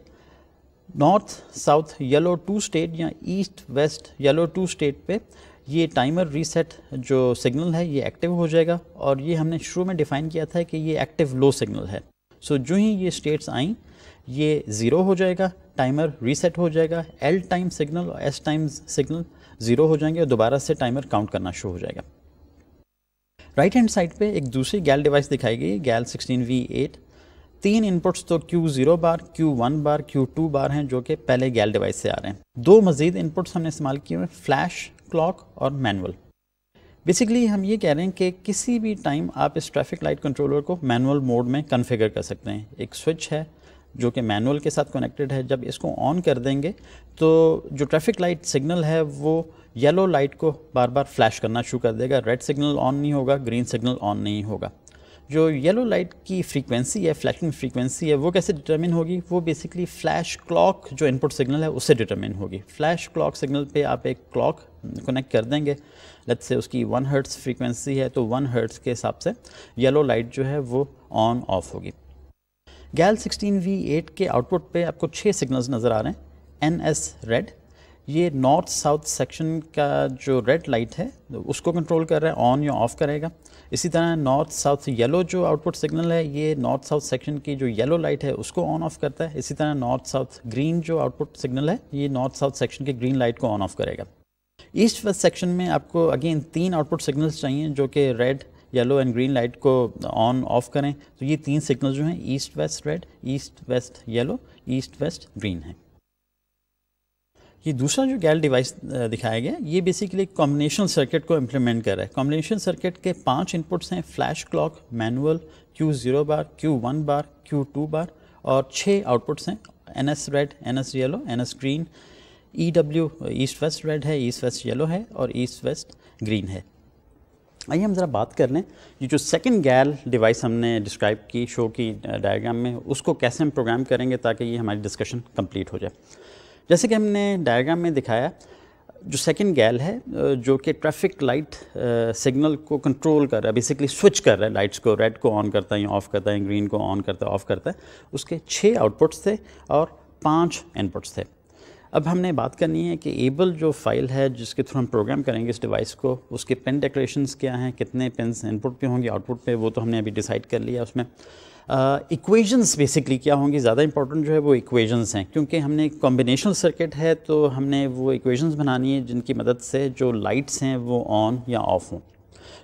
north south yellow two state या east west yellow two state पे ये टाइमर रीसेट जो सिग्नल है ये एक्टिव हो जाएगा और ये हमने शुरू में डिफ़ाइन किया था कि ये एक्टिव लो सिग्नल है सो जो ही ये स्टेट्स आई ये ज़ीरो हो जाएगा टाइमर रीसेट हो जाएगा एल टाइम सिग्नल और एस टाइम सिग्नल ज़ीरो हो जाएंगे और दोबारा से टाइमर काउंट करना शुरू हो जाएगा राइट हैंड साइड पे एक दूसरी गैल डिवाइस दिखाई गई गैल 16V8 तीन इनपुट्स तो Q0 बार Q1 बार Q2 बार हैं जो कि पहले गैल डिवाइस से आ रहे हैं दो मज़ीद इनपुट्स हमने इस्तेमाल किए हुए फ्लैश क्लॉक और मैनुअल बेसिकली हम ये कह रहे हैं कि किसी भी टाइम आप इस ट्रैफिक लाइट कंट्रोलर को मैनुअल मोड में कन्फिगर कर सकते हैं एक स्विच है जो कि मैनुअल के साथ कनेक्टेड है जब इसको ऑन कर देंगे तो जो ट्रैफिक लाइट सिग्नल है वो येलो लाइट को बार बार फ्लैश करना शुरू कर देगा रेड सिग्नल ऑन नहीं होगा ग्रीन सिग्नल ऑन नहीं होगा जो येलो लाइट की फ्रीक्वेंसी है फ्लैशिंग फ्रीक्वेंसी है वो कैसे डिटरमिन होगी वो बेसिकली फ्लैश क्लॉक जो इनपुट सिग्नल है उससे डिटरमिन होगी फ्लैश क्लॉक सिग्नल पे आप एक क्लॉक कनेक्ट कर देंगे लेट से उसकी वन हर्ट्स फ्रीक्वेंसी है तो वन हर्ट्स के हिसाब से येलो लाइट जो है वो ऑन ऑफ होगी गैल सिक्सटीन वी एट के आउटपुट पे आपको छः सिग्नल्स नज़र आ रहे हैं एन एस रेड ये नॉर्थ साउथ सेक्शन का जो रेड लाइट है उसको कंट्रोल कर रहा है ऑन या ऑफ करेगा इसी तरह नॉर्थ साउथ येलो जो आउटपुट सिग्नल है ये नॉर्थ साउथ सेक्शन की जो येलो लाइट है उसको ऑन ऑफ करता है इसी तरह नॉर्थ साउथ ग्रीन जो आउटपुट सिग्नल है ये नॉर्थ साउथ सेक्शन की ग्रीन लाइट को ऑन ऑफ करेगा ईस्ट वेस्ट सेक्शन में आपको अगेन तीन आउटपुट सिग्नल्स चाहिए जो कि red yellow and green light को ऑन ऑफ करें तो ये तीन सिग्नल जो हैं east west red east west yellow east west green है ये दूसरा जो गैल डिवाइस दिखाया गया ये बेसिकली कॉम्बिनेशन सर्किट को इम्प्लीमेंट कर रहा है कॉम्बिनेशन सर्किट के पांच इनपुट्स हैं flash clock manual Q zero bar Q one bar Q two bar और छः आउटपुट्स हैं N S red N S yellow N S green E W east west red है ईस्ट वेस्ट येलो है और east west green है आइए हम ज़रा बात कर लें ये जो सेकंड गैल डिवाइस हमने डिस्क्राइब की शो की डायग्राम में उसको कैसे हम प्रोग्राम करेंगे ताकि ये हमारी डिस्कशन कंप्लीट हो जाए जैसे कि हमने डायग्राम में दिखाया जो सेकंड गैल है जो कि ट्रैफिक लाइट सिग्नल को कंट्रोल कर रहा है बेसिकली स्विच कर रहा है लाइट्स को रेड को ऑन करता है या ऑफ करता है ग्रीन को ऑन करता है ऑफ करता है उसके छः आउटपुट्स थे और पाँच इनपुट्स थे अब हमने बात करनी है कि एबल जो फाइल है जिसके थ्रू हम प्रोग्राम करेंगे इस डिवाइस को उसके पिन डेकोरेशंस क्या हैं कितने पिन इनपुट पे होंगे आउटपुट पे वो तो हमने अभी डिसाइड कर लिया उसमें इक्वेशंस uh, बेसिकली क्या होंगी ज़्यादा इंपॉर्टेंट जो है वो इक्वेशंस हैं क्योंकि हमने कॉम्बिनेशन सर्किट है तो हमने वो इक्वेशंस बनानी है जिनकी मदद से जो लाइट्स हैं वो ऑन या ऑफ हों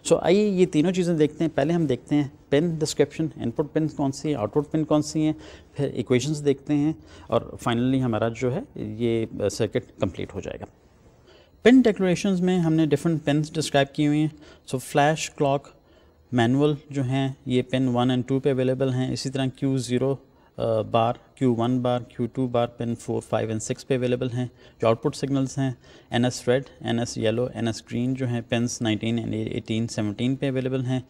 सो so, आइए ये तीनों चीज़ें देखते हैं पहले हम देखते हैं पिन डिस्क्रिप्शन इनपुट पिन कौन सी है आउटपुट पिन कौन सी हैं फिर इक्वेशंस देखते हैं और फाइनली हमारा जो है ये सर्किट कंप्लीट हो जाएगा पिन डेकोरेशन में हमने डिफरेंट पिन डिस्क्राइब की हुई हैं सो फ्लैश क्लॉक मैनुअल जो हैं ये पेन वन एंड टू पे अवेलेबल हैं इसी तरह Q zero bar Q one bar Q two bar pin four five and six पे अवेलेबल हैं जो आउटपुट सिग्नल्स हैं N S red N S yellow N S green जो हैं pins nineteen and eighteen seventeen पे available हैं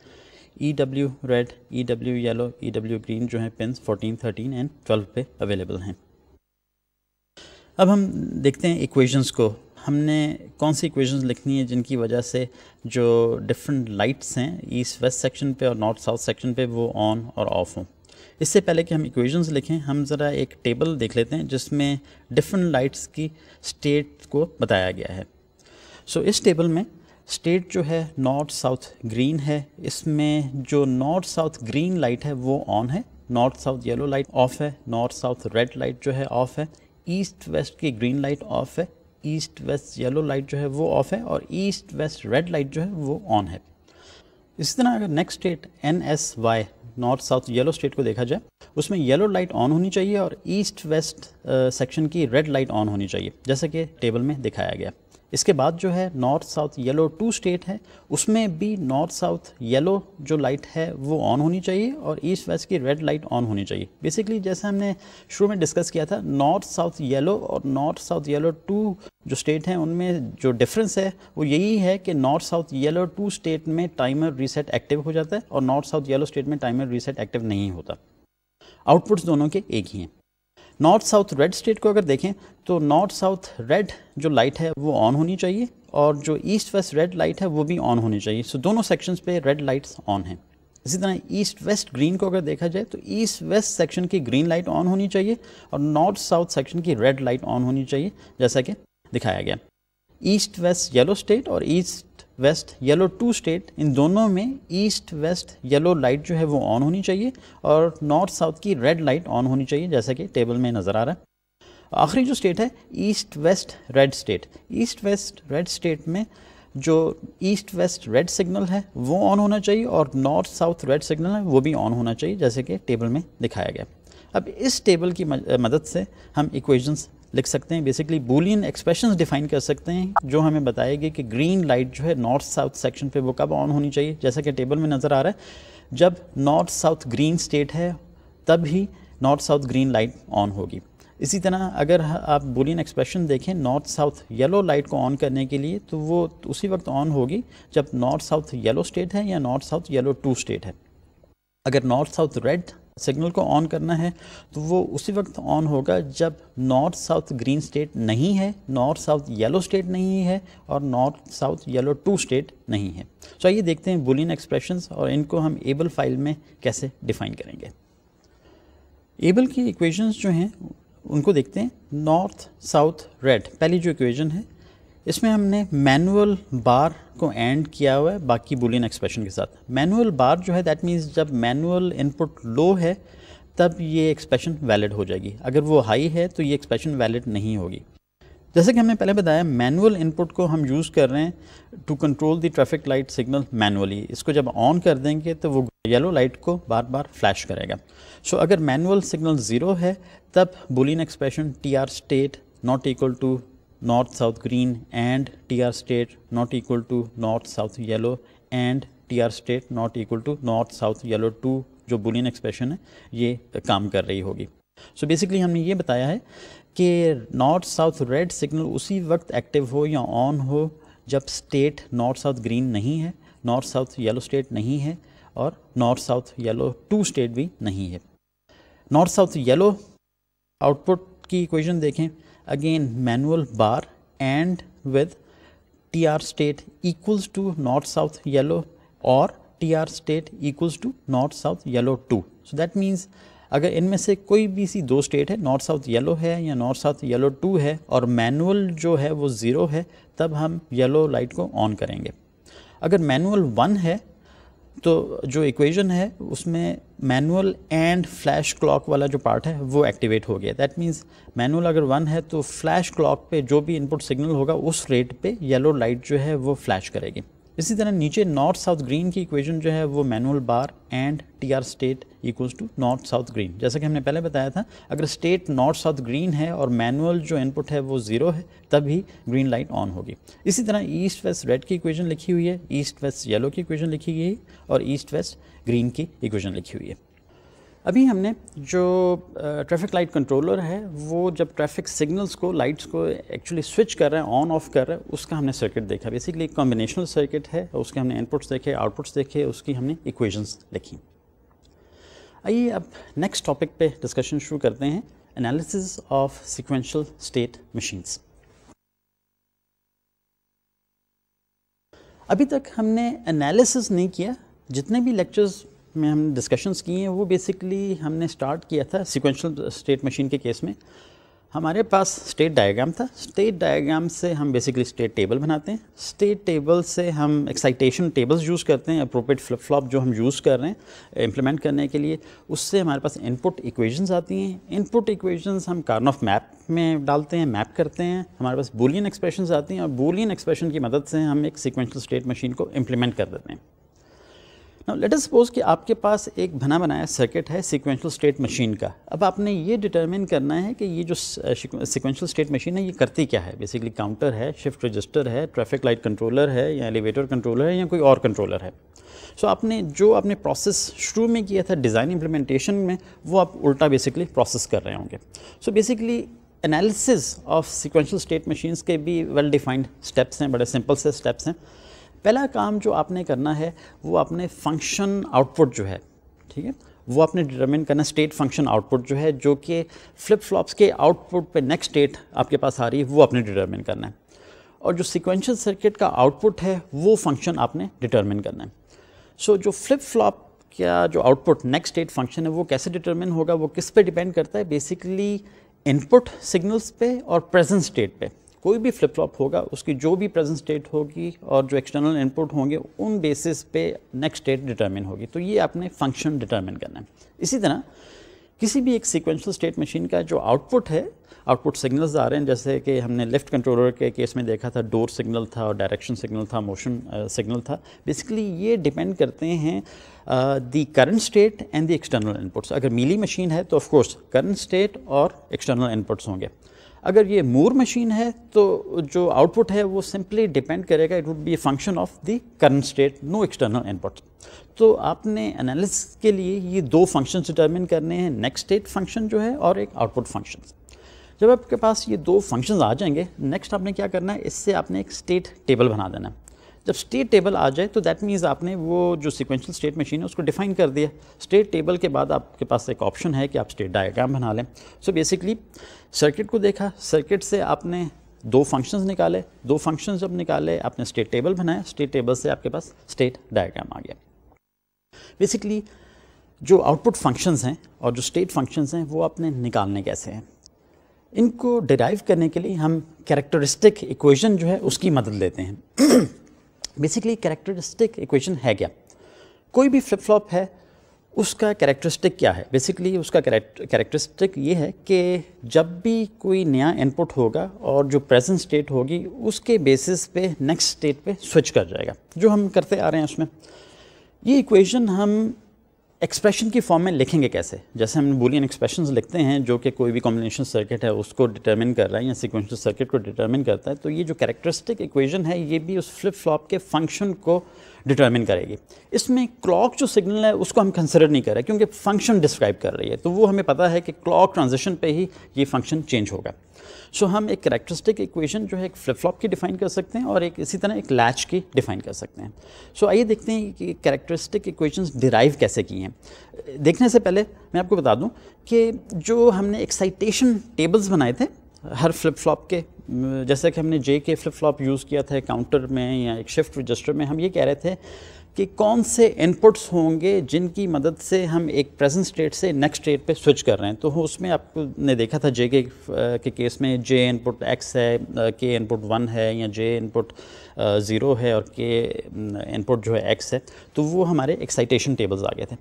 E W red E W yellow E W green जो हैं pins fourteen thirteen and twelve पे available हैं अब हम देखते हैं इक्वेशंस को हमने कौन सी इक्वेशंस लिखनी है जिनकी वजह से जो डिफरेंट लाइट्स हैं ईस्ट वेस्ट सेक्शन पे और नॉर्थ साउथ सेक्शन पे वो ऑन और ऑफ हों इससे पहले कि हम इक्वेशंस लिखें हम ज़रा एक टेबल देख लेते हैं जिसमें डिफरेंट लाइट्स की स्टेट को बताया गया है सो so, इस टेबल में स्टेट जो है नॉर्थ साउथ ग्रीन है इसमें जो नॉर्थ साउथ ग्रीन लाइट है वो ऑन है north south yellow light off है नॉर्थ साउथ रेड लाइट जो है ऑफ है ईस्ट वेस्ट की ग्रीन लाइट ऑफ है ईस्ट वेस्ट येलो लाइट जो है वो ऑफ है और ईस्ट वेस्ट रेड लाइट जो है वो ऑन है इसी तरह अगर next state N S Y north south yellow state को देखा जाए उसमें येलो लाइट ऑन होनी चाहिए और ईस्ट वेस्ट सेक्शन की रेड लाइट ऑन होनी चाहिए जैसे कि टेबल में दिखाया गया इसके बाद जो है north south yellow two state है उसमें भी नॉर्थ साउथ येलो जो लाइट है वो ऑन होनी चाहिए और ईस्ट वेस्ट की रेड लाइट ऑन होनी चाहिए बेसिकली जैसे हमने शुरू में डिस्कस किया था नॉर्थ साउथ येलो और नॉर्थ साउथ येलो टू जो स्टेट हैं उनमें जो डिफरेंस है वो यही है कि north south yellow two state में टाइमर रीसेट एक्टिव हो जाता है और नॉर्थ साउथ येलो स्टेट में टाइमर रीसेट एक्टिव नहीं होता आउटपुट्स दोनों के एक ही हैं नॉर्थ साउथ रेड स्टेट को अगर देखें तो नॉर्थ साउथ रेड जो लाइट है वो ऑन होनी चाहिए और जो ईस्ट वेस्ट रेड लाइट है वो भी ऑन होनी चाहिए सो so, दोनों सेक्शंस पे रेड लाइट्स ऑन हैं इसी तरह ईस्ट वेस्ट ग्रीन को अगर देखा जाए तो ईस्ट वेस्ट सेक्शन की ग्रीन लाइट ऑन होनी चाहिए और नॉर्थ साउथ सेक्शन की रेड लाइट ऑन होनी चाहिए जैसा कि दिखाया गया ईस्ट वेस्ट येलो स्टेट और east west yellow two state इन दोनों में ईस्ट वेस्ट येलो लाइट जो है वो ऑन होनी चाहिए और नॉर्थ साउथ की रेड लाइट ऑन होनी चाहिए जैसा कि टेबल में नज़र आ रहा है आखिरी जो स्टेट है east west red state east west red state में जो ईस्ट वेस्ट रेड सिग्नल है वो ऑन होना चाहिए और नॉर्थ साउथ रेड सिग्नल है वो भी ऑन होना चाहिए जैसे कि टेबल में दिखाया गया अब इस टेबल की मदद से हम इक्वेशंस लिख सकते हैं बेसिकली बुलियन एक्सप्रेशन डिफाइन कर सकते हैं जो हमें बताएगी कि ग्रीन लाइट जो है नॉर्थ साउथ सेक्शन पे वो कब ऑन होनी चाहिए जैसा कि टेबल में नज़र आ रहा है जब नॉर्थ साउथ ग्रीन स्टेट है तब ही north south green light on होगी इसी तरह अगर आप बुलियन एक्सप्रेशन देखें नॉर्थ साउथ येलो लाइट को ऑन करने के लिए तो वो उसी वक्त ऑन होगी जब नॉर्थ साउथ येलो स्टेट है या north south yellow two state है अगर नॉर्थ साउथ रेड सिग्नल को ऑन करना है तो वो उसी वक्त ऑन होगा जब नॉर्थ साउथ ग्रीन स्टेट नहीं है नॉर्थ साउथ येलो स्टेट नहीं है और north south yellow two state नहीं है तो आइए देखते हैं बुलियन एक्सप्रेशंस और इनको हम एबल फाइल में कैसे डिफाइन करेंगे एबल की इक्वेशंस जो हैं उनको देखते हैं नॉर्थ साउथ रेड पहली जो इक्वेजन है इसमें हमने मैनुअल बार को एंड किया हुआ है बाकी बुलियन एक्सप्रेशन के साथ मैनुअल बार जो है दैट मीन्स जब मैनुअल इनपुट लो है तब ये एक्सप्रेशन वैलिड हो जाएगी अगर वो हाई है तो ये एक्सप्रेशन वैलिड नहीं होगी जैसे कि हमने पहले बताया मैनुअल इनपुट को हम यूज़ कर रहे हैं to control the traffic light signal manually इसको जब ऑन कर देंगे तो वो येलो लाइट को बार बार फ्लैश करेगा सो so, अगर मैनुअल सिग्नल ज़ीरो है तब boolean expression T R state not equal to north south green and TR state not equal to north south yellow and TR state not equal to north south yellow two जो boolean expression है ये काम कर रही होगी सो so basically हमने ये बताया है कि नॉर्थ साउथ रेड सिग्नल उसी वक्त एक्टिव हो या ऑन हो जब स्टेट नॉर्थ साउथ ग्रीन नहीं है नॉर्थ साउथ येलो स्टेट नहीं है और north south yellow two state भी नहीं है नॉर्थ साउथ येलो आउटपुट की इक्वेशन देखें again manual bar and with TR state equals to north south yellow और T R state to to north south yellow two so that means अगर इनमें से कोई भी सी दो स्टेट है नॉर्थ साउथ येलो है या नॉर्थ साउथ येलो टू है और मैनुअल जो है वो ज़ीरो है तब हम येलो लाइट को ऑन करेंगे अगर मैनुअल वन है तो जो इक्वेशन है उसमें मैनुअल एंड फ्लैश क्लॉक वाला जो पार्ट है वो एक्टिवेट हो गया दैट मीन्स मैनुअल अगर वन है तो फ्लैश क्लॉक पे जो भी इनपुट सिग्नल होगा उस रेट पे येलो लाइट जो है वो फ्लैश करेगी इसी तरह नीचे नॉर्थ साउथ ग्रीन की इक्वेशन जो है वो manual bar and T R state equals to north south green जैसा कि हमने पहले बताया था अगर स्टेट नॉर्थ साउथ ग्रीन है और मैनुअल जो इनपुट है वो ज़ीरो है तभी ग्रीन लाइट ऑन होगी इसी तरह ईस्ट वेस्ट रेड की इक्वेशन लिखी हुई है ईस्ट वेस्ट येलो की इक्वेशन लिखी गई है और ईस्ट वेस्ट ग्रीन की इक्वेशन लिखी हुई है अभी हमने जो ट्रैफिक लाइट कंट्रोलर है वो जब ट्रैफिक सिग्नल्स को लाइट्स को एक्चुअली स्विच कर रहे हैं ऑन ऑफ कर रहे हैं उसका हमने सर्किट देखा बेसिकली एक कॉम्बिनेशनल सर्किट है उसके हमने इनपुट्स देखे आउटपुट्स देखे उसकी हमने इक्वेशंस लिखी आइए अब नेक्स्ट टॉपिक पे डिस्कशन शुरू करते हैं analysis of sequential state machines अभी तक हमने एनालिसिस नहीं किया जितने भी लेक्चर्स में हमने डिस्कशंस किए हैं वो बेसिकली हमने स्टार्ट किया था सिक्वेंशल स्टेट मशीन के केस में हमारे पास स्टेट डायग्राम था स्टेट डायग्राम से हम बेसिकली स्टेट टेबल बनाते हैं स्टेट टेबल से हम एक्साइटेशन टेबल्स यूज़ करते हैं अप्रोप्रिएट फ्लिप फ्लॉप जो हम यूज़ कर रहे हैं इम्प्लीमेंट करने के लिए उससे हमारे पास इनपुट इक्वेशंस आती हैं इनपुट इक्वेशंस हम कार्न ऑफ मैप में डालते हैं मैप करते हैं हमारे पास बोलियन एक्सप्रेशन आती हैं और बोलियन एक्सप्रेशन की मदद से हम एक सिक्वेंशल स्टेट मशीन को इम्प्लीमेंट कर देते हैं नाउ लेट अस सपोज कि आपके पास एक बना बनाया सर्किट है सिक्वेंशल स्टेट मशीन का अब आपने ये डिटरमिन करना है कि ये जो सिक्वेंशल स्टेट मशीन है ये करती क्या है बेसिकली काउंटर है शिफ्ट रजिस्टर है ट्रैफिक लाइट कंट्रोलर है या एलिवेटर कंट्रोलर है या कोई और कंट्रोलर है सो so, आपने जो आपने प्रोसेस शुरू में किया था डिज़ाइन इम्प्लीमेंटेशन में वो आप उल्टा बेसिकली प्रोसेस कर रहे होंगे so basically analysis of sequential state machines के भी वेल डिफाइंड स्टेप्स हैं बड़े सिंपल से स्टेप्स हैं पहला काम जो आपने करना है वो अपने फंक्शन आउटपुट जो है ठीक है वो आपने डिटरमिन करना स्टेट फंक्शन आउटपुट जो है जो कि फ्लिप फ्लॉप्स के आउटपुट पे नेक्स्ट स्टेट आपके पास आ रही है वो आपने डिटरमिन करना है और जो सिक्वेंशल सर्किट का आउटपुट है वो फंक्शन आपने डिटरमिन करना है सो so, जो फ्लिप फ्लॉप का जो आउटपुट नेक्स्ट स्टेट फंक्शन है वो कैसे डिटरमिन होगा वो किस पे डिपेंड करता है बेसिकली इनपुट सिग्नल्स पे और प्रेजेंट स्टेट पे कोई भी फ्लिप फ्लॉप होगा उसकी जो भी प्रेजेंट स्टेट होगी और जो एक्सटर्नल इनपुट होंगे उन बेसिस पे नेक्स्ट स्टेट डिटरमिन होगी तो ये आपने फंक्शन डिटरमिन करना है इसी तरह किसी भी एक सीक्वेंशियल स्टेट मशीन का जो आउटपुट है आउटपुट सिग्नल्स आ रहे हैं जैसे कि हमने लेफ्ट कंट्रोलर के केस में देखा था डोर सिग्नल था और डायरेक्शन सिग्नल था मोशन सिग्नल uh, था बेसिकली ये डिपेंड करते हैं the current state and the external inputs अगर मिली मशीन है तो ऑफकोर्स करंट स्टेट और एक्सटर्नल इनपुट्स होंगे अगर ये मूर मशीन है तो जो आउटपुट है वो सिंपली डिपेंड करेगा it would be a function of the current state no external input तो आपने एनालिसिस के लिए ये दो फंक्शन डिटर्मिन करने हैं नेक्स्ट स्टेट फंक्शन जो है और एक आउटपुट फंक्शन जब आपके पास ये दो फंक्शन आ जाएंगे नेक्स्ट आपने क्या करना है इससे आपने एक स्टेट टेबल बना देना है जब स्टेट टेबल आ जाए तो दैट मीन्स आपने वो जो सिक्वेंशियल स्टेट मशीन है उसको डिफाइन कर दिया स्टेट टेबल के बाद आपके पास एक ऑप्शन है कि आप स्टेट डायग्राम बना लें सो बेसिकली सर्किट को देखा सर्किट से आपने दो फंक्शंस निकाले दो फंक्शंस जब निकाले आपने स्टेट टेबल बनाया स्टेट टेबल से आपके पास स्टेट डायग्राम आ गया बेसिकली जो आउटपुट फंक्शंस हैं और जो स्टेट फंक्शंस हैं वो आपने निकालने कैसे हैं इनको डिराइव करने के लिए हम कैरेक्टरिस्टिक इक्वेशन जो है उसकी मदद लेते हैं बेसिकली कैरेक्टरिस्टिक इक्वेशन है क्या कोई भी फ्लिप फ्लॉप है उसका कैरेक्टरिस्टिक क्या है बेसिकली उसका कैरेक्टरिस्टिक ये है कि जब भी कोई नया इनपुट होगा और जो प्रेजेंट स्टेट होगी उसके बेसिस पे नेक्स्ट स्टेट पे स्विच कर जाएगा जो हम करते आ रहे हैं उसमें ये इक्वेशन हम एक्सप्रेशन की फॉर्म में लिखेंगे कैसे जैसे हम बोलियन एक्सप्रेशन लिखते हैं जो कि कोई भी कॉम्बिनेशन सर्किट है उसको डिटर्मिन कर रहा है या सिक्वेंशियल सर्किट को डिटर्मिन करता है तो ये जो कैरेक्टरिस्टिक इक्वेशन है ये भी उस फ्लिप फ्लॉप के फंक्शन को डिटर्मिन करेगी इसमें क्लॉक जो सिग्नल है उसको हम कंसिडर नहीं कर रहे क्योंकि फंक्शन डिस्क्राइब कर रही है तो वो हमें पता है कि क्लॉक ट्रांजेक्शन पर ही ये फंक्शन चेंज होगा सो हम एक करेक्टरिस्टिक इक्वेशन जो है एक फ्लिप फ्लॉप की डिफाइन कर सकते हैं और एक इसी तरह एक लैच की डिफाइन कर सकते हैं सो आइए देखते हैं कि करेक्टरिस्टिक इक्वेशन डिराइव कैसे की हैं देखने से पहले मैं आपको बता दूँ कि जो हमने एक्साइटेशन टेबल्स बनाए थे हर फ्लिप फ्लॉप के जैसे कि हमने जे के फ्लिप फ्लॉप यूज़ किया था काउंटर में या एक शिफ्ट रजिस्टर में हम ये कह रहे थे कि कौन से इनपुट्स होंगे जिनकी मदद से हम एक प्रेजेंट स्टेट से नेक्स्ट स्टेट पे स्विच कर रहे हैं तो उसमें आपने देखा था जे के, के केस में जे इनपुट एक्स है के इनपुट वन है या जे इनपुट ज़ीरो है और के इनपुट जो है एक्स है तो वो हमारे एक्साइटेशन टेबल्स आ गए थे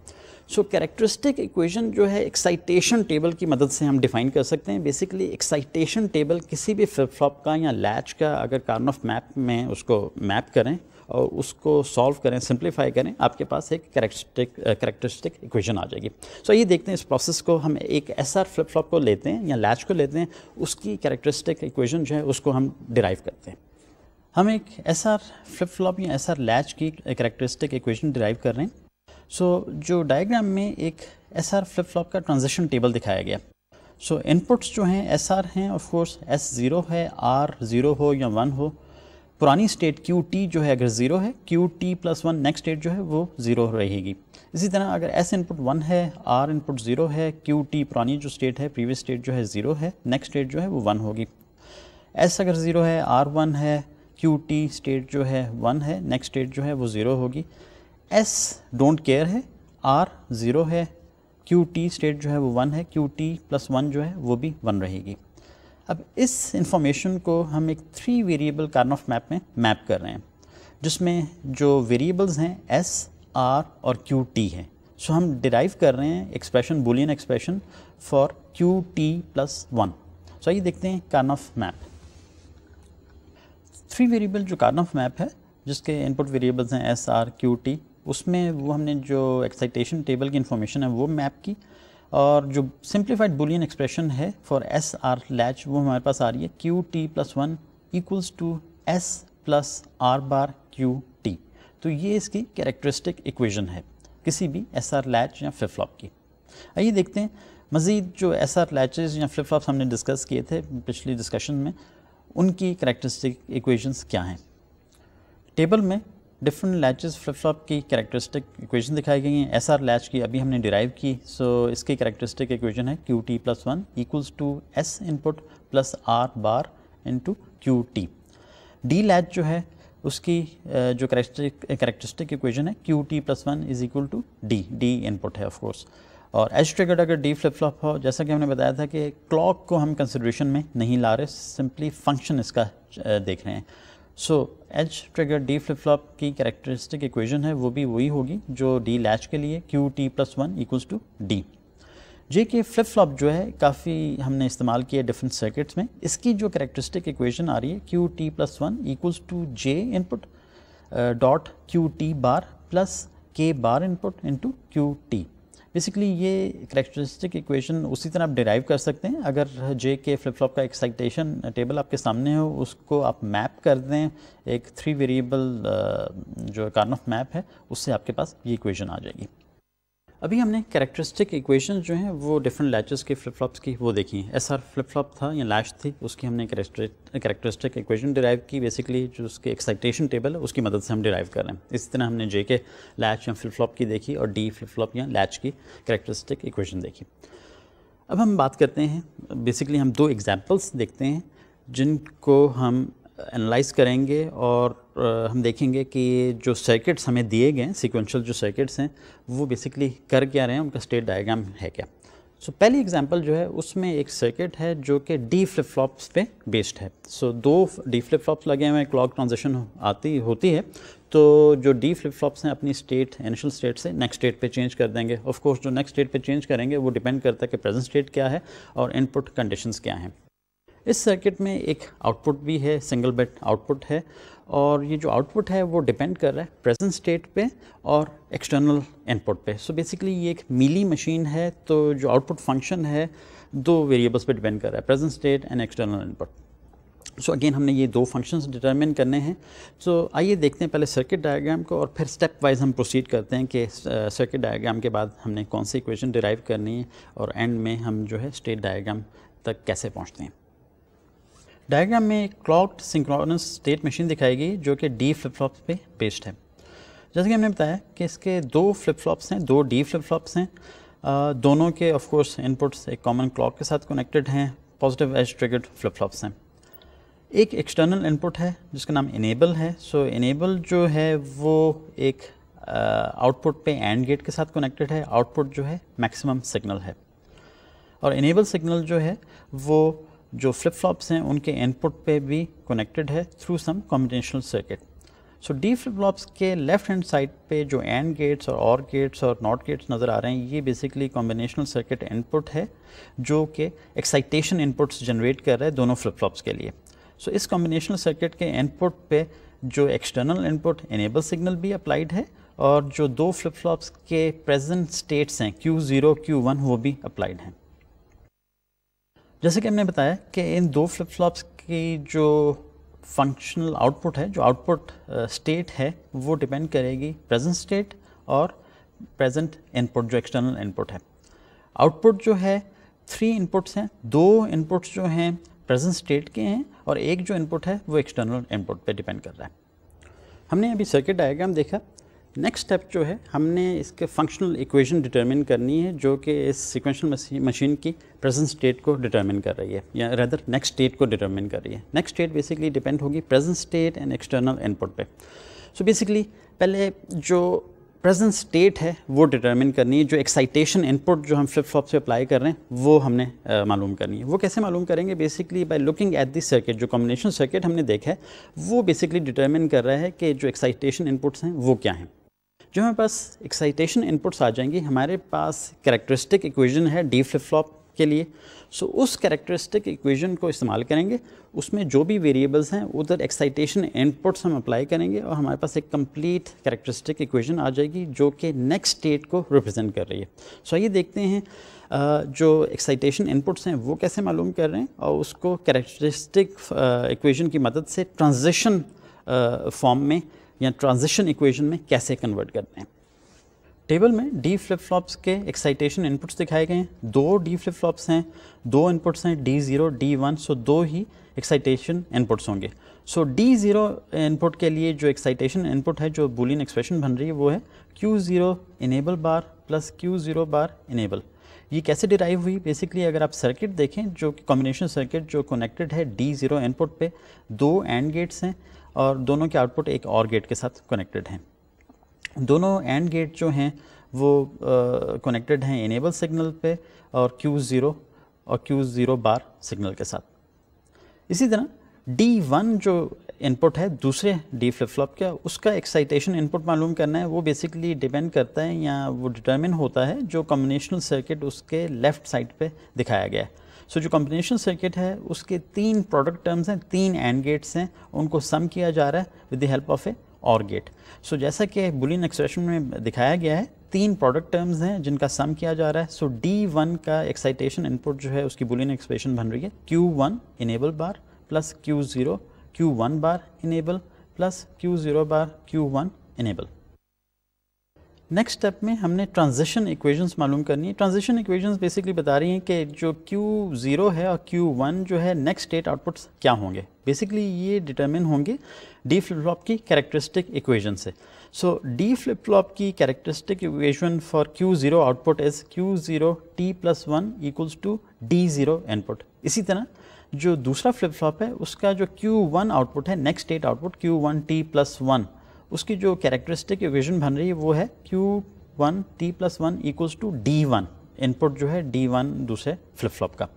सो कैरेक्टरिस्टिक इक्वेशन जो है एक्साइटेशन टेबल की मदद से हम डिफाइन कर सकते हैं बेसिकली एक्साइटेशन टेबल किसी भी फ्लिप फ्लॉप का या लैच का अगर कार्न ऑफ मैप में उसको मैप करें और उसको सॉल्व करें सिंप्लीफाई करें आपके पास एक करेक्टरिस्टिक करेक्टरिस्टिक इक्वेशन आ जाएगी सो so, ये देखते हैं इस प्रोसेस को हम एक ऐसा फ्लिप फ्लॉप को लेते हैं या लैच को लेते हैं उसकी करेक्टरिस्टिक इक्वेशन जो है उसको हम डिराइव करते हैं हम एक ऐसा फ्लिप फ्लॉप या ऐसा लैच की करेक्टरिस्टिक इक्वेशन डिराइव कर रहे हैं सो so, जो डायग्राम में एक एस आर फ्लिप फ्लॉप का ट्रांजेक्शन टेबल दिखाया गया सो so, इनपुट्स जो हैं एस आर हैं ऑफ़कोर्स एस ज़ीरो है आर ज़ीरो हो या वन हो पुरानी स्टेट क्यू टी जो है अगर ज़ीरो है Q T plus one next state जो है वो ज़ीरो रहेगी इसी तरह अगर एस इनपुट वन है आर इनपुट ज़ीरो है क्यू टी पुरानी जो स्टेट है प्रीवियस स्टेट जो है ज़ीरो है नेक्स्ट स्टेट जो है वो वन होगी एस अगर ज़ीरो है आर वन है क्यू टी स्टेट जो है वन है नेक्स्ट स्टेट जो है वो ज़ीरो होगी एस डोंट केयर है आर ज़ीरो है क्यू टी स्टेट जो है वो वन है क्यू टी प्लस वन जो है वो भी वन रहेगी अब इस इंफॉर्मेशन को हम एक three variable Karnaugh map में मैप कर रहे हैं जिसमें जो वेरिएबल्स हैं एस आर और क्यू टी हैं सो हम डिराइव कर रहे हैं expression Boolean expression for Q T plus one so आइए देखते हैं Karnaugh map three variable जो कार्न ऑफ मैप है जिसके इनपुट वेरिएबल्स हैं एस आर क्यू टी उसमें वो हमने जो एक्साइटेशन टेबल की इन्फॉर्मेशन है वो मैप की और जो सिंप्लीफाइड बुलियन एक्सप्रेशन है फॉर एस आर लैच वो हमारे पास आ रही है Q T plus one equals to S plus R bar Q T तो ये इसकी कैरेक्टरिस्टिक इक्वेशन है किसी भी एस आर लैच या फ्लिप फ्लॉप की आइए देखते हैं मज़ीद जो एस आर लैचेज या फ्लिप फ्लॉप हमने डिस्कस किए थे पिछली डिस्कशन में उनकी करेक्टरिस्टिक इक्वेशंस क्या हैं टेबल में डिफरेंट लैचेस फ्लिप फ्लॉप की करेक्टरिस्टिक इक्वेशन दिखाई गई हैं एस आर लैच की अभी हमने डिराइव की सो so, इसकी करेक्टरिस्टिक इक्वेशन है Q T plus one equals to S input plus R bar into Q T D latch जो है उसकी जो करेक्टरिस्टिक इक्वेशन है Q T plus one is equal to D D input है of course और edge triggered अगर D flip flop हो जैसा कि हमने बताया था कि क्लॉक को हम कंसिड्रेशन में नहीं ला रहे सिंपली फंक्शन इसका देख रहे हैं so edge trigger D flip flop की कैरेक्टरिस्टिक इक्वेशन है वो भी वही होगी जो डी लैच के लिए Q T plus one equals to D J K flip flop जो है काफ़ी हमने इस्तेमाल किया डिफरेंट सर्किट्स में इसकी जो करेक्टरिस्टिक इक्वेशन आ रही है Q T plus one equals to J input dot Q T bar plus K bar input into Q T basically ये करेक्टरिस्टिक इक्वेशन उसी तरह आप डिराइव कर सकते हैं अगर जे के फ्लिप फ्लॉप का एक्साइटेशन टेबल आपके सामने हो उसको आप मैप कर दें एक थ्री वेरिएबल जो कार्न ऑफ मैप है उससे आपके पास ये इक्वेशन आ जाएगी अभी हमने कैरेक्टरिस्टिक इक्वेशन जो हैं वो डिफरेंट लैचेस के फ्लिप फ्लॉप्स की वो देखी हैं एस आर फ्लिप फ्लॉप था या लैच थी उसकी हमने कैरेक्टरिस्टिक इक्वेशन डिराइव की बेसिकली जो उसके एक्साइटेशन टेबल है उसकी मदद से हम डिराइव कर रहे हैं इसी तरह हमने जे के लैच या फ्लिप फ्लॉप की देखी और डी फ्लिप फ्लॉप या लैच की करेक्टरिस्टिक इक्वेशन देखी अब हम बात करते हैं बेसिकली हम दो एग्जाम्पल्स देखते हैं जिनको हम एनालाइज करेंगे और हम देखेंगे कि जो सर्किट्स हमें दिए गए हैं सिक्वेंशल जो सर्किट्स हैं वो बेसिकली कर क्या रहे हैं उनका स्टेट डायग्राम है क्या सो so, पहली एग्जांपल जो है उसमें एक सर्किट है जो कि डी फ्लिप फ्लॉप्स पे बेस्ड है सो so, दो डी फ्लिप फ्लॉप्स लगे हुए हैं क्लॉक ट्रांजिशन आती होती है तो जो डी फ्लिप फ्लॉप्स हैं अपनी स्टेट इनिशियल स्टेट से नेक्स्ट स्टेट पे चेंज कर देंगे ऑफ कोर्स जो नेक्स्ट स्टेट पे चेंज करेंगे वो डिपेंड करता है कि प्रेजेंट स्टेट क्या है और इनपुट कंडीशंस क्या हैं इस सर्किट में एक आउटपुट भी है सिंगल बेड आउटपुट है और ये जो आउटपुट है वो डिपेंड कर रहा है प्रेजेंट स्टेट पे और एक्सटर्नल इनपुट पे सो so बेसिकली ये एक मिली मशीन है तो जो आउटपुट फंक्शन है दो वेरिएबल्स पे डिपेंड कर रहा है present state and external input so again हमने ये दो फंक्शंस डिटरमिन करने हैं सो so, आइए देखते हैं पहले सर्किट डायग्राम को और फिर स्टेप वाइज हम प्रोसीड करते हैं कि सर्किट डायग्राम के बाद हमने कौन सी इक्वेशन डिराइव करनी है और एंड में हम जो है स्टेट डायग्राम तक कैसे पहुँचते हैं डायग्राम में क्लॉक्ड सिंक्रोनस स्टेट मशीन दिखाई गई जो कि डी फ्लिप फ्लॉप पे बेस्ड है जैसे कि हमने बताया कि इसके दो फ्लिप फ्लॉप्स हैं दो डी फ्लिप फ्लॉप्स हैं दोनों के ऑफ कोर्स इनपुट्स एक कॉमन क्लॉक के साथ कनेक्टेड हैं positive edge triggered flip flops हैं एक एक्सटर्नल इनपुट है जिसका नाम इनेबल है सो so, इनेबल जो है वो एक आउटपुट पे एंड गेट के साथ कनेक्टेड है आउटपुट जो है मैक्सिमम सिग्नल है और इनेबल सिग्नल जो है वो जो फ्लिप फ्लॉप्स हैं उनके इनपुट पे भी कनेक्टेड है through some combinational circuit so D flip flops के लेफ्ट हैंड साइड पे जो एंड गेट्स और और गेट्स और नॉट गेट्स नज़र आ रहे हैं ये बेसिकली कॉम्बिनेशनल सर्किट इनपुट है जो कि एक्साइटेशन इनपुट्स जनरेट कर रहे हैं दोनों फ्लिप फ्लॉप्स के लिए सो so, इस कॉम्बिनेशनल सर्किट के इनपुट पे जो एक्सटर्नल इनपुट इनेबल सिग्नल भी अप्लाइड है और जो दो फ्लिप फ्लॉप्स के प्रेजेंट स्टेट्स हैं क्यू जीरो क्यू वन वो भी अप्लाइड हैं जैसे कि हमने बताया कि इन दो फ्लिप फ्लॉप्स की जो फंक्शनल आउटपुट है जो आउटपुट स्टेट uh, है वो डिपेंड करेगी प्रेजेंट स्टेट और प्रेजेंट इनपुट जो एक्सटर्नल इनपुट है आउटपुट जो है थ्री इनपुट्स हैं दो इनपुट्स जो हैं प्रेजेंट स्टेट के हैं और एक जो इनपुट है वो एक्सटर्नल इनपुट पे डिपेंड कर रहा है हमने अभी सर्किट डायग्राम देखा नेक्स्ट स्टेप जो है हमने इसके फंक्शनल इक्वेशन डिटरमिन करनी है जो कि इस सिक्वेंशल मशीन की प्रेजेंट स्टेट को डिटरमिन कर रही है या रदर नेक्स्ट स्टेट को डिटरमिन कर रही है नेक्स्ट स्टेट बेसिकली डिपेंड होगी present state and external input पे सो बेसिकली पहले जो प्रेजेंट स्टेट है वो डिटरमिन करनी है जो एक्साइटेशन इनपुट जो हम फ्लिप फ्लॉप से अप्लाई कर रहे हैं वो हमने मालूम करनी है वो कैसे मालूम करेंगे basically by looking at this circuit जो कॉम्बिनेशन सर्किट हमने देखा है वो बेसिकली डिटरमिन कर रहा है कि जो एक्साइटेशन इनपुट्स हैं वो क्या हैं जो हमारे पास एक्साइटेशन इनपुट्स आ जाएंगी हमारे पास करेक्टरिस्टिक इक्वेशन है डी फ्लिप फ्लॉप के लिए सो so, उस करेक्टरिस्टिक इक्वेशन को इस्तेमाल करेंगे उसमें जो भी वेरिएबल्स हैं उधर एक्साइटेशन इनपुट्स हम अप्लाई करेंगे और हमारे पास एक कंप्लीट करेक्टरिस्टिक इक्वेशन आ जाएगी जो कि नेक्स्ट स्टेट को रिप्रेजेंट कर रही है सो so, आइए देखते हैं जो एक्साइटेशन इनपुट्स हैं वो कैसे मालूम कर रहे हैं और उसको करेक्टरिस्टिक इक्वेशन की मदद से ट्रांजिशन फॉर्म में या ट्रांजिशन इक्वेशन में कैसे कन्वर्ट करते हैं टेबल में डी फ्लिप फ्लॉप्स के एक्साइटेशन इनपुट्स दिखाए गए हैं दो डी फ्लिप फ्लॉप्स हैं दो इनपुट्स हैं D zero D one so दो ही एक्साइटेशन इनपुट्स होंगे सो डी ज़ीरो इनपुट के लिए जो एक्साइटेशन इनपुट है जो बुलियन एक्सप्रेशन बन रही है वो है Q zero enable bar plus Q zero bar enable ये कैसे डिराइव हुई बेसिकली अगर आप सर्किट देखें जो कि कॉम्बिनेशन सर्किट जो कनेक्टेड है डी ज़ीरो इनपुट पे दो एंड गेट्स हैं और दोनों के आउटपुट एक और गेट के साथ कनेक्टेड हैं दोनों एंड गेट जो हैं वो कनेक्टेड हैं इनेबल सिग्नल पे और क्यू ज़ीरो और क्यू ज़ीरो बार सिग्नल के साथ इसी तरह डी वन जो इनपुट है दूसरे डी फ्लिप फ्लॉप का उसका एक्साइटेशन इनपुट मालूम करना है वो बेसिकली डिपेंड करता है या वो डिटर्मिन होता है जो कम्बिनेशनल सर्किट उसके लेफ़्ट साइड पे दिखाया गया है सो जो कॉम्बिनेशन सर्किट है उसके तीन प्रोडक्ट टर्म्स हैं तीन एंड गेट्स हैं उनको सम किया जा रहा है with the help of a OR gate सो जैसा कि बुलियन एक्सप्रेशन में दिखाया गया है तीन प्रोडक्ट टर्म्स हैं जिनका सम किया जा रहा है सो डी वन का एक्साइटेशन इनपुट जो है उसकी बुलियन एक्सप्रेशन बन रही है Q one enable bar plus Q zero Q one bar enable plus Q zero bar Q one enable next step में हमने ट्रांजिशन इक्वेशंस मालूम करनी है ट्रांजिशन इक्वेशंस बेसिकली बता रही हैं कि जो Q0 है और Q1 जो है नेक्स्ट स्टेट आउटपुट्स क्या होंगे बेसिकली ये डिटरमिन होंगे डी फ्लिप फ्लॉप की कैरेक्टरिस्टिक इक्वेशन से सो डी फ्लिप फ्लॉप की characteristic equation for Q0 output is Q0 T plus one equals to D zero input इसी तरह जो दूसरा फ्लिप फ्लॉप है उसका जो Q1 आउटपुट है next state output Q1 T plus one उसकी जो कैरेक्टरिस्टिक इक्वेशन बन रही है वो है Q one T plus one equals to D one input जो है डी वन दूसरे फ्लिप फ्लॉप का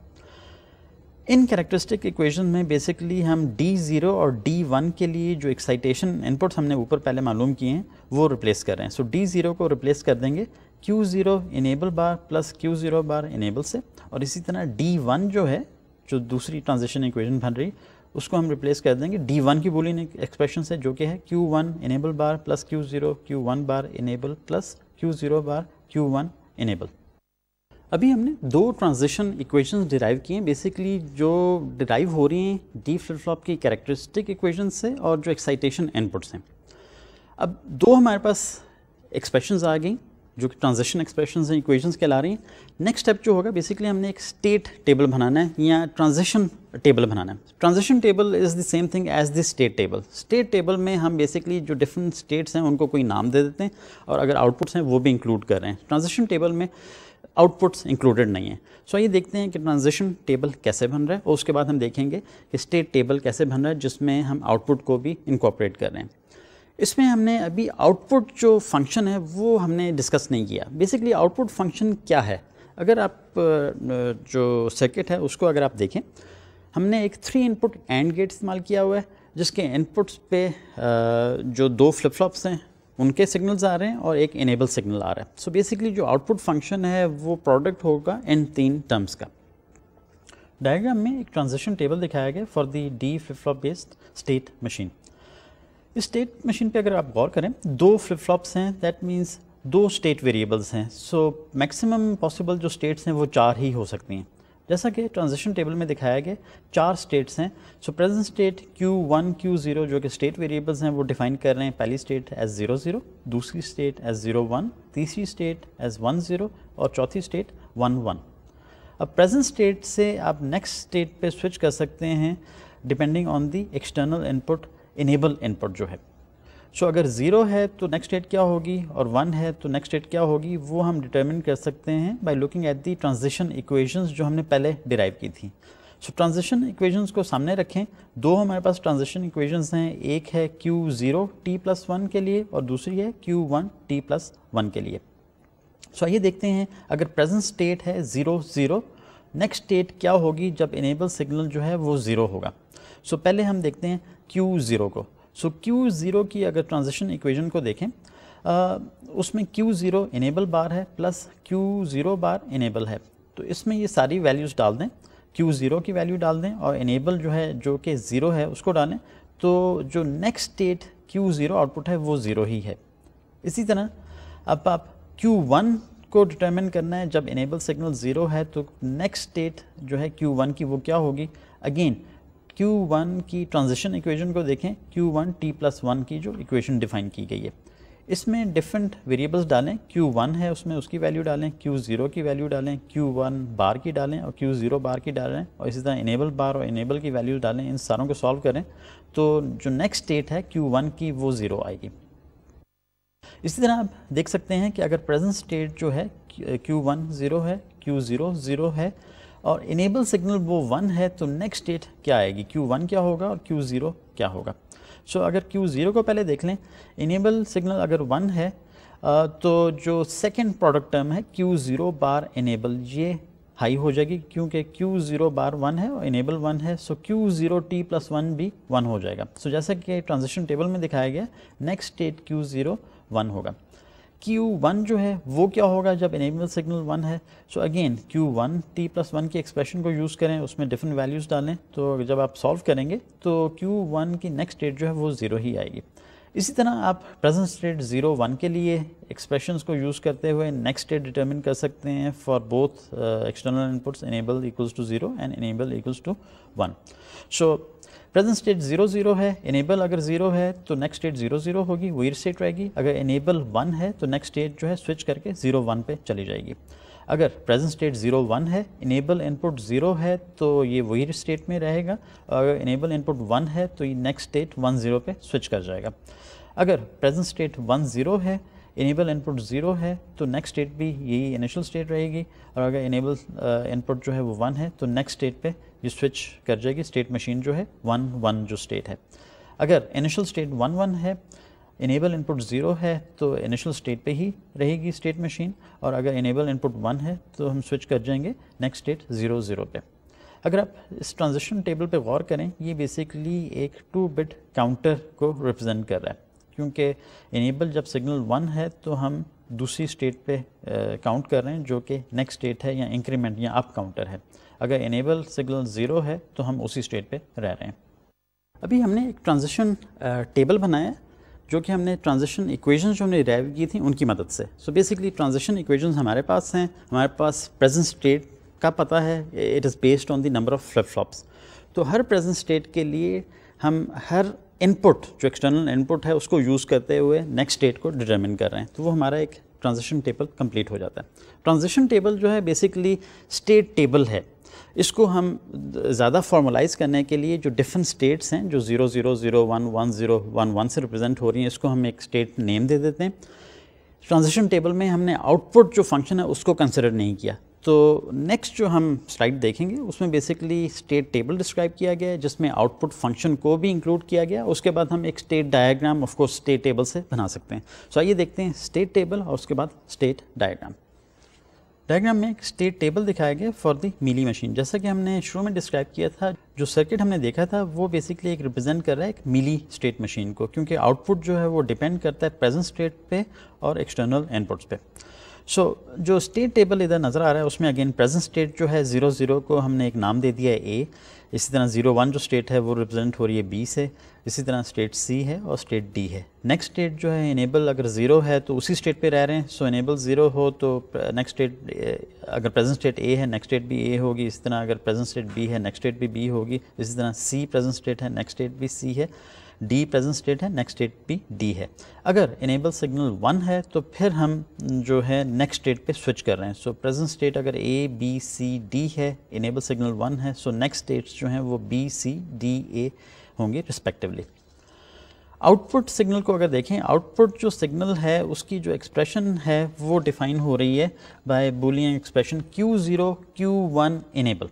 इन कैरेक्टरिस्टिक इक्वेशन में बेसिकली हम डी ज़ीरो और डी वन के लिए जो एक्साइटेशन इनपुट्स हमने ऊपर पहले मालूम किए हैं वो रिप्लेस कर रहे हैं सो डी ज़ीरो को रिप्लेस कर देंगे Q zero enable bar plus Q zero bar enable से और इसी तरह डी वन जो है जो दूसरी ट्रांजिशन इक्वेशन बन रही उसको हम रिप्लेस कर देंगे डी वन की बोलिन एक्सप्रेशन से जो कि है Q one enable bar plus Q zero Q one bar enable plus Q zero bar Q one enable अभी हमने दो ट्रांजिशन इक्वेशंस डिराइव किए हैं बेसिकली जो डिराइव हो रही हैं डी फ्लिप फ्लॉप की कैरेक्टरिस्टिक इक्वेशन से और जो एक्साइटेशन इनपुट्स हैं अब दो हमारे पास एक्सप्रेशंस आ गई जो कि ट्रांजेक्शन एक्सप्रेशन हैं इक्वेशंस कहला रही हैं नेक्स्ट स्टेप जो होगा बेसिकली हमने एक स्टेट टेबल बनाना है या ट्रांजेक्शन टेबल बनाना है transaction table is the same thing as the state table state table में हम बेसिकली जो डिफरेंट स्टेट्स हैं उनको कोई नाम दे देते हैं और अगर आउटपुट्स हैं वो भी इंक्लूड कर रहे हैं ट्रांजेक्शन टेबल में आउटपुट्स इंक्लूडेड नहीं है सो so, ये देखते हैं कि ट्रांजिशन टेबल कैसे बन रहा है और उसके बाद हम देखेंगे कि स्टेट टेबल कैसे बन रहा है जिसमें हम आउटपुट को भी इंकॉपरेट कर रहे हैं इसमें हमने अभी आउटपुट जो फंक्शन है वो हमने डिस्कस नहीं किया बेसिकली आउटपुट फंक्शन क्या है अगर आप जो सर्किट है उसको अगर आप देखें हमने एक थ्री इनपुट एंड गेट इस्तेमाल किया हुआ है जिसके इनपुट्स पे जो दो फ्लिप फ्लॉप्स हैं उनके सिग्नल्स आ रहे हैं और एक इनेबल सिग्नल आ रहा है सो so बेसिकली जो आउटपुट फंक्शन है वो प्रोडक्ट होगा इन तीन टर्म्स का डायग्राम में एक ट्रांजेक्शन टेबल दिखाया गया for the D flip flop based state machine state machine पे अगर आप गौर करें दो फ्लिप फ्लॉप्स हैं दैट मीन्स दो स्टेट वेरिएबल्स हैं सो मैक्सिमम पॉसिबल जो स्टेट्स हैं वो चार ही हो सकती हैं जैसा कि ट्रांजिशन टेबल में दिखाया गया चार स्टेट्स हैं सो प्रेजेंट स्टेट Q1, Q0 जो कि स्टेट वेरिएबल्स हैं वो डिफाइन कर रहे हैं पहली स्टेट एज ज़ीरो ज़ीरो दूसरी स्टेट एज ज़ीरो वन तीसरी स्टेट एज वन ज़ीरो और चौथी स्टेट वन वन अब प्रेजेंट स्टेट से आप नेक्स्ट स्टेट पे स्विच कर सकते हैं depending on the external input enable input जो है सो so, अगर ज़ीरो है तो नेक्स्ट डेट क्या होगी और वन है तो नेक्स्ट डेट क्या होगी वो हम डिटर्मिन कर सकते हैं by looking at the transition equations जो हमने पहले डिराइव की थी सो ट्रांजिशन इक्वेशंस को सामने रखें दो हमारे पास ट्रांजिशन इक्वेशंस हैं एक है Q zero T plus one के लिए और दूसरी है Q one T plus one के लिए सो so, आइए देखते हैं अगर प्रेजेंट स्टेट है ज़ीरो ज़ीरो नेक्स्ट स्टेट क्या होगी जब इनेबल सिग्नल जो है वो ज़ीरो होगा सो so, पहले हम देखते हैं क्यू ज़ीरो को सो क्यू ज़ीरो की अगर ट्रांजिशन इक्वेशन को देखें आ, उसमें क्यू ज़ीरो इनेबल बार है plus Q zero bar enable है तो इसमें ये सारी वैल्यूज़ डाल दें क्यू ज़ीरो की वैल्यू डाल दें और इनेबल जो है जो कि ज़ीरो है उसको डालें तो जो next state Q zero output है वो ज़ीरो ही है इसी तरह अब आप क्यू वन को डिटर्मिन करना है जब इनेबल सिग्नल ज़ीरो है तो नेक्स्ट स्टेट जो है क्यू वन की वो क्या होगी अगेन Q1 की ट्रांजिशन इक्वेशन को देखें Q1 t प्लस वन की जो इक्वेशन डिफाइन की गई है इसमें डिफरेंट वेरिएबल्स डालें Q1 है उसमें उसकी वैल्यू डालें Q0 की वैल्यू डालें Q1 बार की डालें और Q0 बार की डालें और इसी तरह इनेबल बार और इनेबल की वैल्यू डालें इन सारों को सॉल्व करें तो जो नेक्स्ट स्टेट है Q1 की वो ज़ीरो आएगी इसी तरह आप देख सकते हैं कि अगर प्रेजेंट स्टेट जो है Q1 ज़ीरो है Q0 ज़ीरो है और इनेबल सिग्नल वो वन है तो नेक्स्ट स्टेट क्या आएगी क्यू वन क्या होगा और क्यू ज़ीरो क्या होगा सो so, अगर क्यू ज़ीरो को पहले देख लें इनेबल सिग्नल अगर वन है तो जो सेकेंड प्रोडक्ट टर्म है क्यू ज़ीरो बार इनेबल ये हाई हो जाएगी क्योंकि क्यू ज़ीरो बार वन है और इनेबल वन है so Q zero T plus one भी वन हो जाएगा सो so, जैसा कि ट्रांजेक्शन टेबल में दिखाया गया next state Q zero one होगा Q1 जो है वो क्या होगा जब इनेबल सिग्नल वन है so again Q1 t plus one की एक्सप्रेशन को यूज़ करें उसमें डिफरेंट वैल्यूज़ डालें तो जब आप सॉल्व करेंगे तो Q1 की नेक्स्ट डेट जो है वो ज़ीरो ही आएगी इसी तरह आप प्रेजेंट स्टेट ज़ीरो वन के लिए एक्सप्रेशन को यूज़ करते हुए नेक्स्ट स्टेट डिटर्मिन कर सकते हैं for both external inputs enable equals to zero and enable equals to one so present state zero zero है इनेबल अगर जीरो है तो नेक्स्ट स्टेट जीरो जीरो होगी वीर स्टेट रहेगी अगर इनेबल वन है तो नेक्स्ट स्टेट जो है स्विच करके जीरो वन पे चली जाएगी अगर प्रेजेंट स्टेट जीरो वन है इनेबल इनपुट ज़ीरो है तो ये वही स्टेट में रहेगा अगर इनेबल इनपुट वन है तो ये नेक्स्ट स्टेट वन ज़ीरो पे स्विच कर जाएगा अगर प्रेजेंट स्टेट वन ज़ीरो है इनेबल इनपुट ज़ीरो है तो नेक्स्ट स्टेट भी यही इनिशियल स्टेट रहेगी और अगर इनेबल इनपुट जो है वो वन है तो नेक्स्ट स्टेट पे ये स्विच कर जाएगी स्टेट मशीन जो है वन वन जो स्टेट है अगर इनिशियल स्टेट वन वन है इनेबल इनपुट ज़ीरो है तो इनिशियल स्टेट पे ही रहेगी स्टेट मशीन और अगर इनेबल इनपुट वन है तो हम स्विच कर जाएंगे नेक्स्ट स्टेट ज़ीरो ज़ीरो पे अगर आप इस ट्रांजिशन टेबल पे गौर करें ये बेसिकली एक टू बिट काउंटर को रिप्रेजेंट कर रहा है क्योंकि इनेबल जब सिग्नल वन है तो हम दूसरी स्टेट पे काउंट कर रहे हैं जो कि नेक्स्ट स्टेट है या इंक्रीमेंट या अप काउंटर है अगर इनेबल सिग्नल ज़ीरो है तो हम उसी स्टेट पे रह रहे हैं अभी हमने एक ट्रांजिशन टेबल बनाया जो कि हमने ट्रांजिशन इक्वेशन जो हमने डिराइव की थी उनकी मदद से सो बेसिकली ट्रांजिशन इक्वेशन हमारे पास हैं हमारे पास प्रेजेंट स्टेट का पता है it is based on the number of flip flops तो हर प्रेजेंट स्टेट के लिए हम हर इनपुट जो एक्सटर्नल इनपुट है उसको यूज़ करते हुए नेक्स्ट स्टेट को डिटर्मिन कर रहे हैं तो वो हमारा एक ट्रांजिशन टेबल कंप्लीट हो जाता है ट्रांजिशन टेबल जो है बेसिकली स्टेट टेबल है इसको हम ज़्यादा फॉर्मलाइज करने के लिए जो डिफरेंट स्टेट्स हैं जो zero zero zero one one zero one one से रिप्रेजेंट हो रही हैं इसको हम एक स्टेट नेम दे देते हैं ट्रांजिशन टेबल में हमने आउटपुट जो फंक्शन है उसको कंसिडर नहीं किया तो नेक्स्ट जो हम स्लाइड देखेंगे उसमें बेसिकली स्टेट टेबल डिस्क्राइब किया गया है जिसमें आउटपुट फंक्शन को भी इंक्लूड किया गया उसके बाद हम एक state diagram of course state table से बना सकते हैं सो so आइए देखते हैं स्टेट टेबल और उसके बाद स्टेट डायग्राम डायग्राम में एक स्टेट टेबल दिखाया गया फॉर द मिली मशीन जैसा कि हमने शुरू में डिस्क्राइब किया था जो सर्किट हमने देखा था वो बेसिकली एक रिप्रेजेंट कर रहा है एक मिली स्टेट मशीन को क्योंकि आउटपुट जो है वो डिपेंड करता है प्रेजेंट स्टेट पे और एक्सटर्नल इनपुट्स पे सो so, जो स्टेट टेबल इधर नज़र आ रहा है उसमें अगेन प्रेजेंट स्टेट जो है ज़ीरो ज़ीरो को हमने एक नाम दे दिया है ए इसी तरह जीरो वन जो स्टेट है वो रिप्रेजेंट हो रही है बी से इसी तरह स्टेट सी है और स्टेट डी है नेक्स्ट स्टेट जो है इनेबल अगर ज़ीरो है तो उसी स्टेट पे रह रहे हैं सो इनेबल ज़ीरो हो तो नेक्स्ट स्टेट eh, अगर प्रेजेंट स्टेट ए है नेक्स्ट स्टेट भी ए होगी इसी तरह अगर प्रेजेंट स्टेट बी है नेक्स्ट स्टेट भी बी होगी इसी तरह सी प्रेजेंट स्टेट है नेक्स्ट स्टेट भी सी है डी प्रेजेंट स्टेट है नेक्स्ट स्टेट भी डी है अगर इनेबल सिग्नल वन है तो फिर हम जो है नेक्स्ट स्टेट पे स्विच कर रहे हैं सो प्रेजेंट स्टेट अगर ए बी सी डी है इनेबल सिग्नल वन है सो नेक्स्ट स्टेट्स जो हैं वो बी सी डी ए होंगे रिस्पेक्टिवली आउटपुट सिग्नल को अगर देखें आउटपुट जो सिग्नल है उसकी जो एक्सप्रेशन है वो डिफाइन हो रही है by boolean expression Q zero Q one enable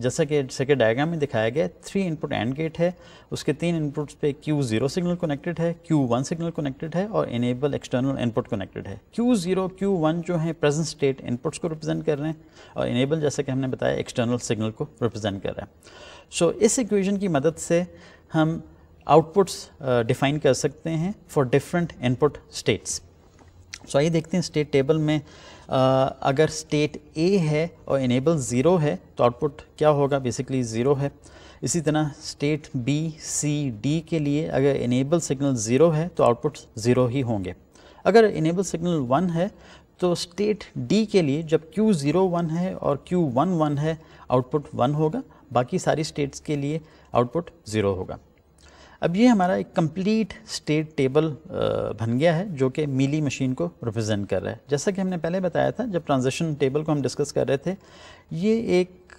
जैसा कि सेकेंड डायग्राम में दिखाया गया थ्री इनपुट एंड गेट है उसके तीन इनपुट्स पे क्यू जीरो सिग्नल कनेक्टेड है क्यू वन सिग्नल कनेक्टेड है और इनेबल एक्सटर्नल इनपुट कनेक्टेड है क्यू जीरो क्यू वन जो है प्रेजेंट स्टेट इनपुट्स को रिप्रेजेंट कर रहे हैं और इनेबल जैसा कि हमने बताया एक्सटर्नल सिग्नल को रिप्रेजेंट कर रहे हैं सो so, इस इक्वेशन की मदद से हम आउटपुट्स डिफाइन uh, कर सकते हैं for different input states so आइए देखते हैं स्टेट टेबल में अगर स्टेट ए है और इनेबल ज़ीरो है तो आउटपुट क्या होगा बेसिकली ज़ीरो है इसी तरह स्टेट बी सी डी के लिए अगर इनेबल सिग्नल ज़ीरो है तो आउटपुट ज़ीरो ही होंगे अगर इनेबल सिग्नल वन है तो स्टेट डी के लिए जब क्यू ज़ीरो वन है और क्यू वन वन है आउटपुट वन होगा बाकी सारी स्टेट्स के लिए आउटपुट ज़ीरो होगा अब ये हमारा एक कंप्लीट स्टेट टेबल बन गया है जो कि मिली मशीन को रिप्रेजेंट कर रहा है जैसा कि हमने पहले बताया था जब ट्रांजेक्शन टेबल को हम डिस्कस कर रहे थे ये एक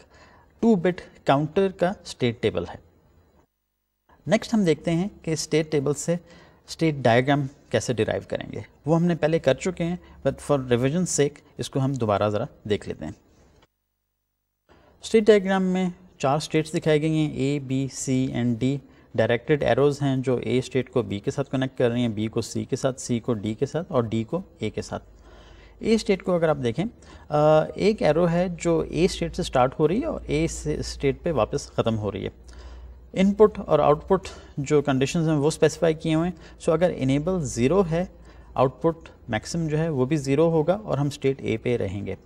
टू बिट काउंटर का स्टेट टेबल है नेक्स्ट हम देखते हैं कि स्टेट टेबल से स्टेट डायग्राम कैसे डिराइव करेंगे वो हमने पहले कर चुके हैं बट फॉर रिविजन सेक इसको हम दोबारा ज़रा देख लेते हैं स्टेट डायग्राम में चार स्टेट्स दिखाई गई हैं A B C and D directed arrows हैं जो ए स्टेट को बी के साथ कनेक्ट कर रही हैं बी को सी के साथ सी को डी के साथ और डी को ए के साथ ए स्टेट को अगर आप देखें एक एरो है जो ए स्टेट से स्टार्ट हो रही है और ए स्टेट पे वापस ख़त्म हो रही है इनपुट और आउटपुट जो कंडीशंस हैं वो स्पेसिफाई किए हुए हैं सो अगर इनेबल ज़ीरो है आउटपुट मैक्सिमम जो है वो भी ज़ीरो होगा और हम स्टेट ए पे रहेंगे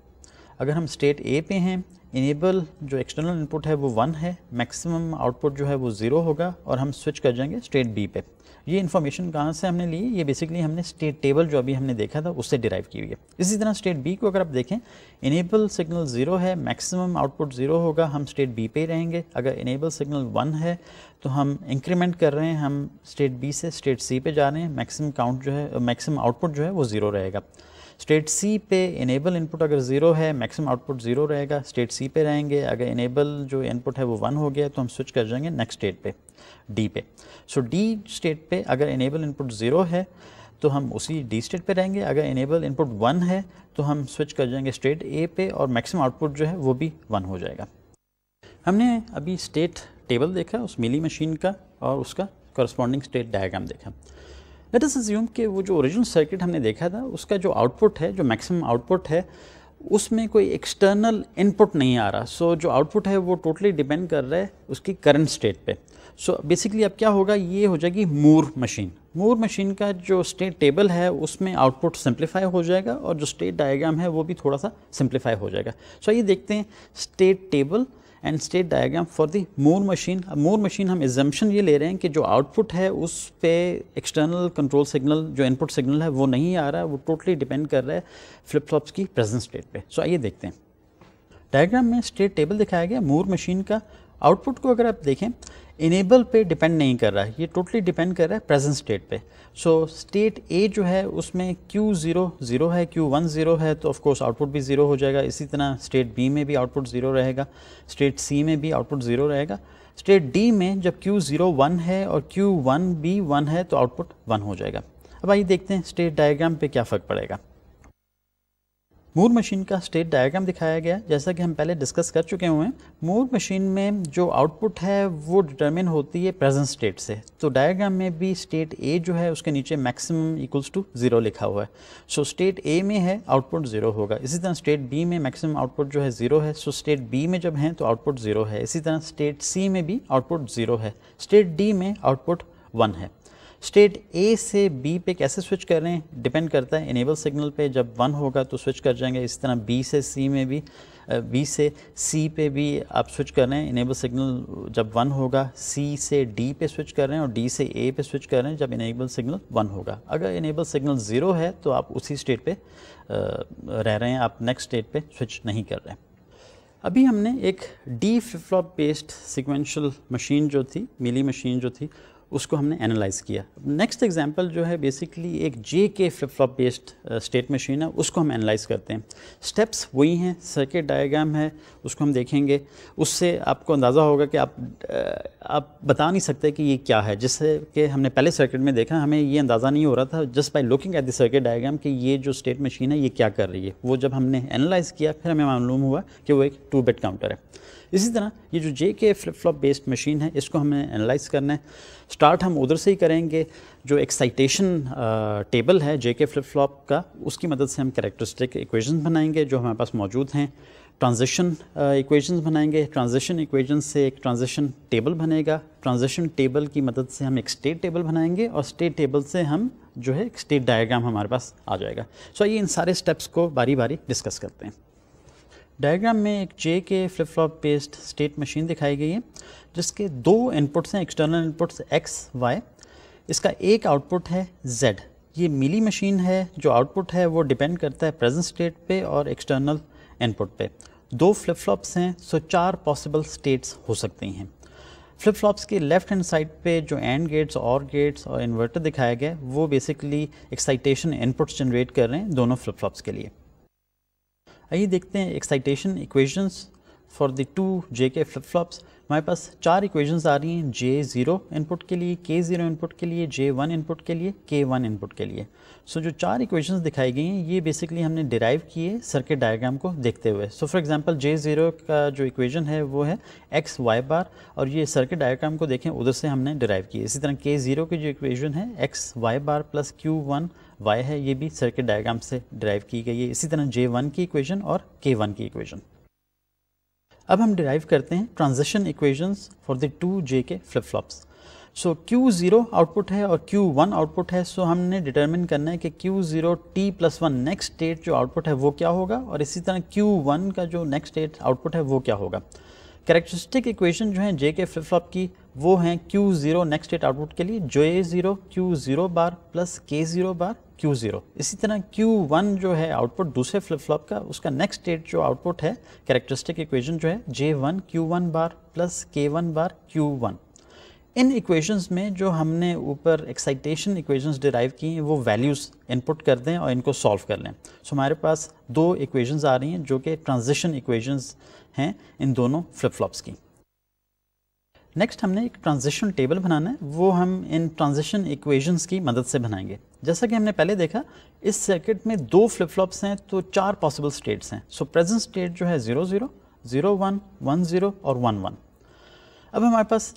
अगर हम स्टेट ए पे हैं इनेबल जो एक्सटर्नल इनपुट है वो वन है मैक्सिमम आउटपुट जो है वो ज़ीरो होगा और हम स्विच कर जाएंगे स्टेट बी पे ये इन्फॉर्मेशन कहाँ से हमने ली ये बेसिकली हमने स्टेट टेबल जो अभी हमने देखा था उससे डिराइव की हुई है इसी तरह स्टेट बी को अगर आप देखें इनेबल सिग्नल ज़ीरो है मैक्सिमम आउटपुट ज़ीरो होगा हम स्टेट बी पे रहेंगे अगर इनेबल सिग्नल वन है तो हम इंक्रीमेंट कर रहे हैं हम स्टेट बी से स्टेट सी पे जा रहे हैं मैक्सिमम काउंट जो है मैक्सिमम आउटपुट जो है वो ज़ीरो रहेगा स्टेट सी पे इनेबल इनपुट अगर ज़ीरो है मैक्सिमम आउटपुट ज़ीरो रहेगा स्टेट सी पे रहेंगे अगर इनेबल जो इनपुट है वो वन हो गया तो हम स्विच कर जाएंगे नेक्स्ट स्टेट पे डी पे सो डी स्टेट पे अगर इनेबल इनपुट ज़ीरो है तो हम उसी डी स्टेट पे रहेंगे अगर इनेबल इनपुट वन है तो हम स्विच कर जाएंगे स्टेट ए पे और मैक्सिमम आउटपुट जो है वो भी वन हो जाएगा हमने अभी स्टेट टेबल देखा उस मिली मशीन का और उसका करस्पॉन्डिंग स्टेट डायग्राम देखा लेट अस अज्यूम कि वो जो ओरिजिनल सर्किट हमने देखा था उसका जो आउटपुट है जो मैक्सिमम आउटपुट है उसमें कोई एक्सटर्नल इनपुट नहीं आ रहा सो so, जो आउटपुट है वो टोटली डिपेंड कर रहा है उसकी करंट स्टेट पे सो so, बेसिकली अब क्या होगा ये हो जाएगी मूर मशीन मूर मशीन का जो स्टेट टेबल है उसमें आउटपुट सिंप्लीफाई हो जाएगा और जो स्टेट डायग्राम है वो भी थोड़ा सा सिंप्लीफाई हो जाएगा सो so, ये देखते हैं state table and state diagram for the Moore machine अब मोर मशीन हम एग्जम्पन ये ले रहे हैं कि जो आउटपुट है उस पर एक्सटर्नल कंट्रोल सिग्नल जो इनपुट सिग्नल है वो नहीं आ रहा है वो टोटली डिपेंड कर रहा है फ्लिप फ्लॉप्स की प्रेजेंट स्टेट पे सो आइए देखते हैं डायग्राम में स्टेट टेबल दिखाया गया मोर मशीन का आउटपुट को अगर आप देखें इनेबल पे डिपेंड नहीं कर रहा है ये टोटली डिपेंड कर रहा है प्रेजेंट स्टेट पे सो स्टेट ए जो है उसमें क्यू ज़ीरो ज़ीरो है क्यू वन ज़ीरो है तो ऑफ कोर्स आउटपुट भी ज़ीरो हो जाएगा इसी तरह स्टेट बी में भी आउटपुट ज़ीरो रहेगा स्टेट सी में भी आउटपुट ज़ीरो रहेगा स्टेट डी में जब क्यू ज़ीरो वन है और क्यू वन बी वन है तो आउटपुट वन हो जाएगा अब आइए देखते हैं स्टेट डायग्राम पे क्या फ़र्क पड़ेगा मूर मशीन का स्टेट डायग्राम दिखाया गया जैसा कि हम पहले डिस्कस कर चुके हुए हैं मूर मशीन में जो आउटपुट है वो डिटर्मिन होती है प्रेजेंट स्टेट से तो डायग्राम में भी स्टेट ए जो है उसके नीचे मैक्सिमम इक्वल्स टू ज़ीरो लिखा हुआ है सो स्टेट ए में है आउटपुट ज़ीरो होगा इसी तरह स्टेट बी में मैक्सिमम आउटपुट जो है ज़ीरो है सो स्टेट बी में जब हैं तो आउटपुट ज़ीरो है इसी तरह स्टेट सी में भी आउटपुट ज़ीरो है स्टेट डी में आउटपुट वन है स्टेट ए से बी पे कैसे स्विच कर रहे हैं डिपेंड करता है इनेबल सिग्नल पे जब वन होगा तो स्विच कर जाएंगे इस तरह बी से सी में भी बी से सी पे भी आप स्विच कर रहे हैं इनेबल सिग्नल जब वन होगा सी से डी पे स्विच कर रहे हैं और डी से ए पे स्विच कर रहे हैं जब इनेबल सिग्नल वन होगा अगर इनेबल सिग्नल ज़ीरो है तो आप उसी स्टेट पे रह रहे हैं आप नेक्स्ट स्टेट पे स्विच नहीं कर रहे हैं अभी हमने एक D flip flop based sequential machine जो थी मिली मशीन जो थी उसको हमने एनालाइज किया नेक्स्ट एग्जांपल जो है बेसिकली एक J K flip flop based state machine है उसको हम एनालाइज करते हैं स्टेप्स वही हैं सर्किट डायग्राम है उसको हम देखेंगे उससे आपको अंदाज़ा होगा कि आप uh, आप बता नहीं सकते कि ये क्या है जिससे कि हमने पहले सर्किट में देखा हमें ये अंदाज़ा नहीं हो रहा था just by looking at the circuit diagram कि ये जो स्टेट मशीन है ये क्या कर रही है वो जब हमने एनालाइज़ किया फिर हमें मालूम हुआ कि वो एक टू बेड काउंटर है इसी तरह ये जो जे K flip flop based machine है इसको हमें एनालाइज करना है स्टार्ट हम उधर से ही करेंगे जो एक्साइटेशन टेबल uh, है जे के फ्लिप फ्लॉप का उसकी मदद से हम करेक्टरिस्टिक इक्वेशन बनाएंगे जो हमारे पास मौजूद हैं ट्रांजिशन इक्वेशंस uh, बनाएंगे ट्रांजिशन इक्वेशन से एक ट्रांजिशन टेबल बनेगा ट्रांजिशन टेबल की मदद से हम एक स्टेट टेबल बनाएंगे और स्टेट टेबल से हम जो है स्टेट डायग्राम हमारे पास आ जाएगा सो so, ये इन सारे स्टेप्स को बारी बारी डिस्कस करते हैं डायग्राम में एक J K flip flop based state machine दिखाई गई है जिसके दो इनपुट्स हैं एक्सटर्नल इनपुट्स एक्स वाई इसका एक आउटपुट है जेड ये मिली मशीन है जो आउटपुट है वो डिपेंड करता है प्रेजेंट स्टेट पे और एक्सटर्नल इनपुट पे दो फ्लिप फ्लॉप्स हैं सो चार पॉसिबल स्टेट्स हो सकती हैं फ्लिप फ्लॉप्स के लेफ्ट हैंड साइड पे जो एंड गेट्स और गेट्स और इन्वर्टर दिखाया गया वो बेसिकली एक्साइटेशन इनपुट्स जनरेट कर रहे हैं दोनों फ्लिप फ्लॉप्स के लिए आइए देखते हैं excitation equations for the two J K flip flops हमारे पास चार इक्वेशंस आ रही हैं जे ज़ीरो इनपुट के लिए के ज़ीरो इनपुट के लिए जे वन इनपुट के लिए के वन इनपुट के लिए सो so, जो चार इक्वेशंस दिखाई गई हैं ये बेसिकली हमने डिराइव किए सर्किट डायग्राम को देखते हुए so for example J zero का जो इक्वेशन है वो है एक्स वाई बार और ये सर्किट डायग्राम को देखें उधर से हमने डिराइव किए इसी तरह के ज़ीरो की जो इक्वेशन है X Y bar plus Q one Y है ये भी सर्किट डायग्राम से डिराइव की गई है इसी तरह जे वन की इक्वेशन और के वन की इक्वेशन अब हम डिराइव करते हैं transition equations for the two J K flip flops so Q zero output है और क्यू वन आउटपुट है सो so हमने डिटर्मिन करना है कि Q zero T plus one next state जो आउटपुट है वो क्या होगा और इसी तरह क्यू वन का जो नेक्स्ट स्टेट आउटपुट है वो क्या होगा कैरेक्टरिस्टिक इक्वेशन जो हैं जे के फ्लिप फ्लॉप की वो हैं Q zero next state output के लिए जो A zero Q zero bar plus K zero bar Q zero इसी तरह क्यू वन जो है आउटपुट दूसरे फ्लिप फ्लॉप का उसका नेक्स्ट स्टेट जो आउटपुट है कैरेक्टरिस्टिक इक्वेशन जो है J one Q one bar plus K one bar Q one इन इक्वेशंस में जो हमने ऊपर एक्साइटेशन इक्वेशंस डिराइव की हैं वो वैल्यूज़ इनपुट कर दें और इनको सॉल्व कर लें सो so, हमारे पास दो इक्वेशंस आ रही हैं जो कि ट्रांजिशन इक्वेशंस हैं इन दोनों फ्लिप फ्लॉप्स की नेक्स्ट हमने एक ट्रांजिशन टेबल बनाना है वो हम इन ट्रांजिशन इक्वेशंस की मदद से बनाएंगे जैसा कि हमने पहले देखा इस सर्किट में दो फ्लिप फ्लॉप्स हैं तो चार पॉसिबल स्टेट्स हैं सो प्रेजेंट स्टेट जो है zero zero zero one one zero और वन वन अब हमारे पास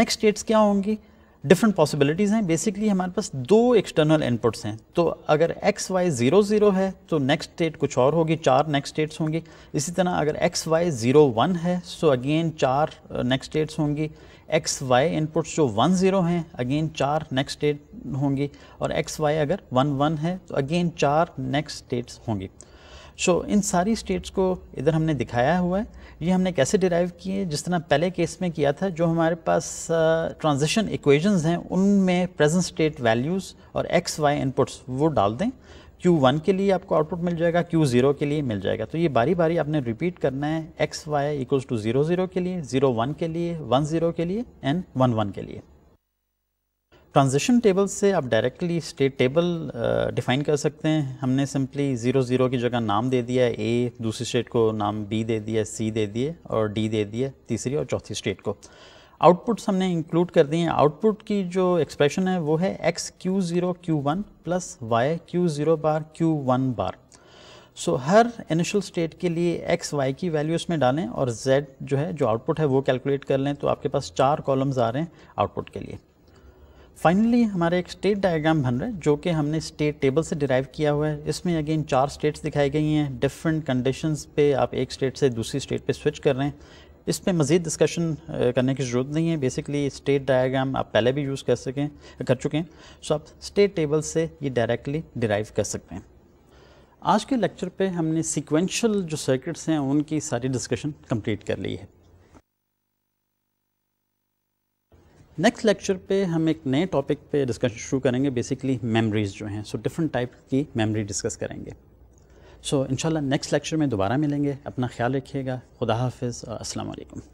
नेक्स्ट स्टेट्स क्या होंगी डिफरेंट पॉसिबिलिटीज़ हैं बेसिकली हमारे पास दो एक्सटर्नल इनपुट्स हैं तो अगर एक्स वाई ज़ीरो ज़ीरो है तो नेक्स्ट स्टेट कुछ और होगी चार नेक्स्ट स्टेट्स होंगी इसी तरह अगर एक्स वाई ज़ीरो वन है सो अगेन चार नेक्स्ट uh, स्टेट्स होंगी एक्स वाई इनपुट्स जो वन ज़ीरो हैं अगेन चार नेक्स्ट स्टेट होंगी और एक्स वाई अगर वन वन है तो अगेन चार नेक्स्ट स्टेट्स होंगी सो so, इन सारी स्टेट्स को इधर हमने दिखाया हुआ है ये हमने कैसे डिराइव किए जिस तरह पहले केस में किया था जो हमारे पास ट्रांजिशन uh, इक्वेशंस हैं उनमें प्रेजेंट स्टेट वैल्यूज़ और एक्स वाई इनपुट्स वो डाल दें Q1 के लिए आपको आउटपुट मिल जाएगा Q0 के लिए मिल जाएगा तो ये बारी बारी आपने रिपीट करना है X Y equals to zero zero के लिए जीरो वन के लिए वन जीरो के लिए एंड वन वन के लिए ट्रांजिशन टेबल से आप डायरेक्टली स्टेट टेबल डिफाइन कर सकते हैं हमने सिंपली ज़ीरो ज़ीरो की जगह नाम दे दिया ए दूसरी स्टेट को नाम बी दे दिया सी दे दिए और डी दे दिए तीसरी और चौथी स्टेट को आउटपुट्स हमने इंक्लूड कर दिए आउटपुट की जो एक्सप्रेशन है वो है X Q zero Q one plus Y Q zero bar Q one bar so so, हर इनिशियल स्टेट के लिए एक्स वाई की वैल्यू इसमें डालें और जेड जो है जो आउटपुट है वो कैलकुलेट कर लें तो आपके पास चार कॉलम्स आ रहे हैं आउटपुट के लिए फाइनली हमारे एक स्टेट डायग्राम बन रहा है जो कि हमने स्टेट टेबल से डिराइव किया हुआ है इसमें अगेन चार स्टेट्स दिखाई गई हैं डिफरेंट कंडीशंस पे आप एक स्टेट से दूसरी स्टेट पे स्विच कर रहे हैं इस पर मज़ीद डिस्कशन करने की ज़रूरत नहीं है बेसिकली स्टेट डायग्राम आप पहले भी यूज़ कर सकें कर चुके हैं सो आप स्टेट टेबल से ये डायरेक्टली डिराइव कर सकते हैं आज के लेक्चर पे हमने सिक्वेंशल जो सर्किट्स हैं उनकी सारी डिस्कशन कंप्लीट कर ली है नेक्स्ट लेक्चर पे हम एक नए टॉपिक पे डिस्कशन शुरू करेंगे बेसिकली मेमोरीज़ जो हैं सो डिफरेंट टाइप की मेमोरी डिस्कस करेंगे सो इनशाला इंशाल्लाह नेक्स्ट लेक्चर में दोबारा मिलेंगे अपना ख्याल रखिएगा खुदा हाफिज़ अस्सलाम वालेकुम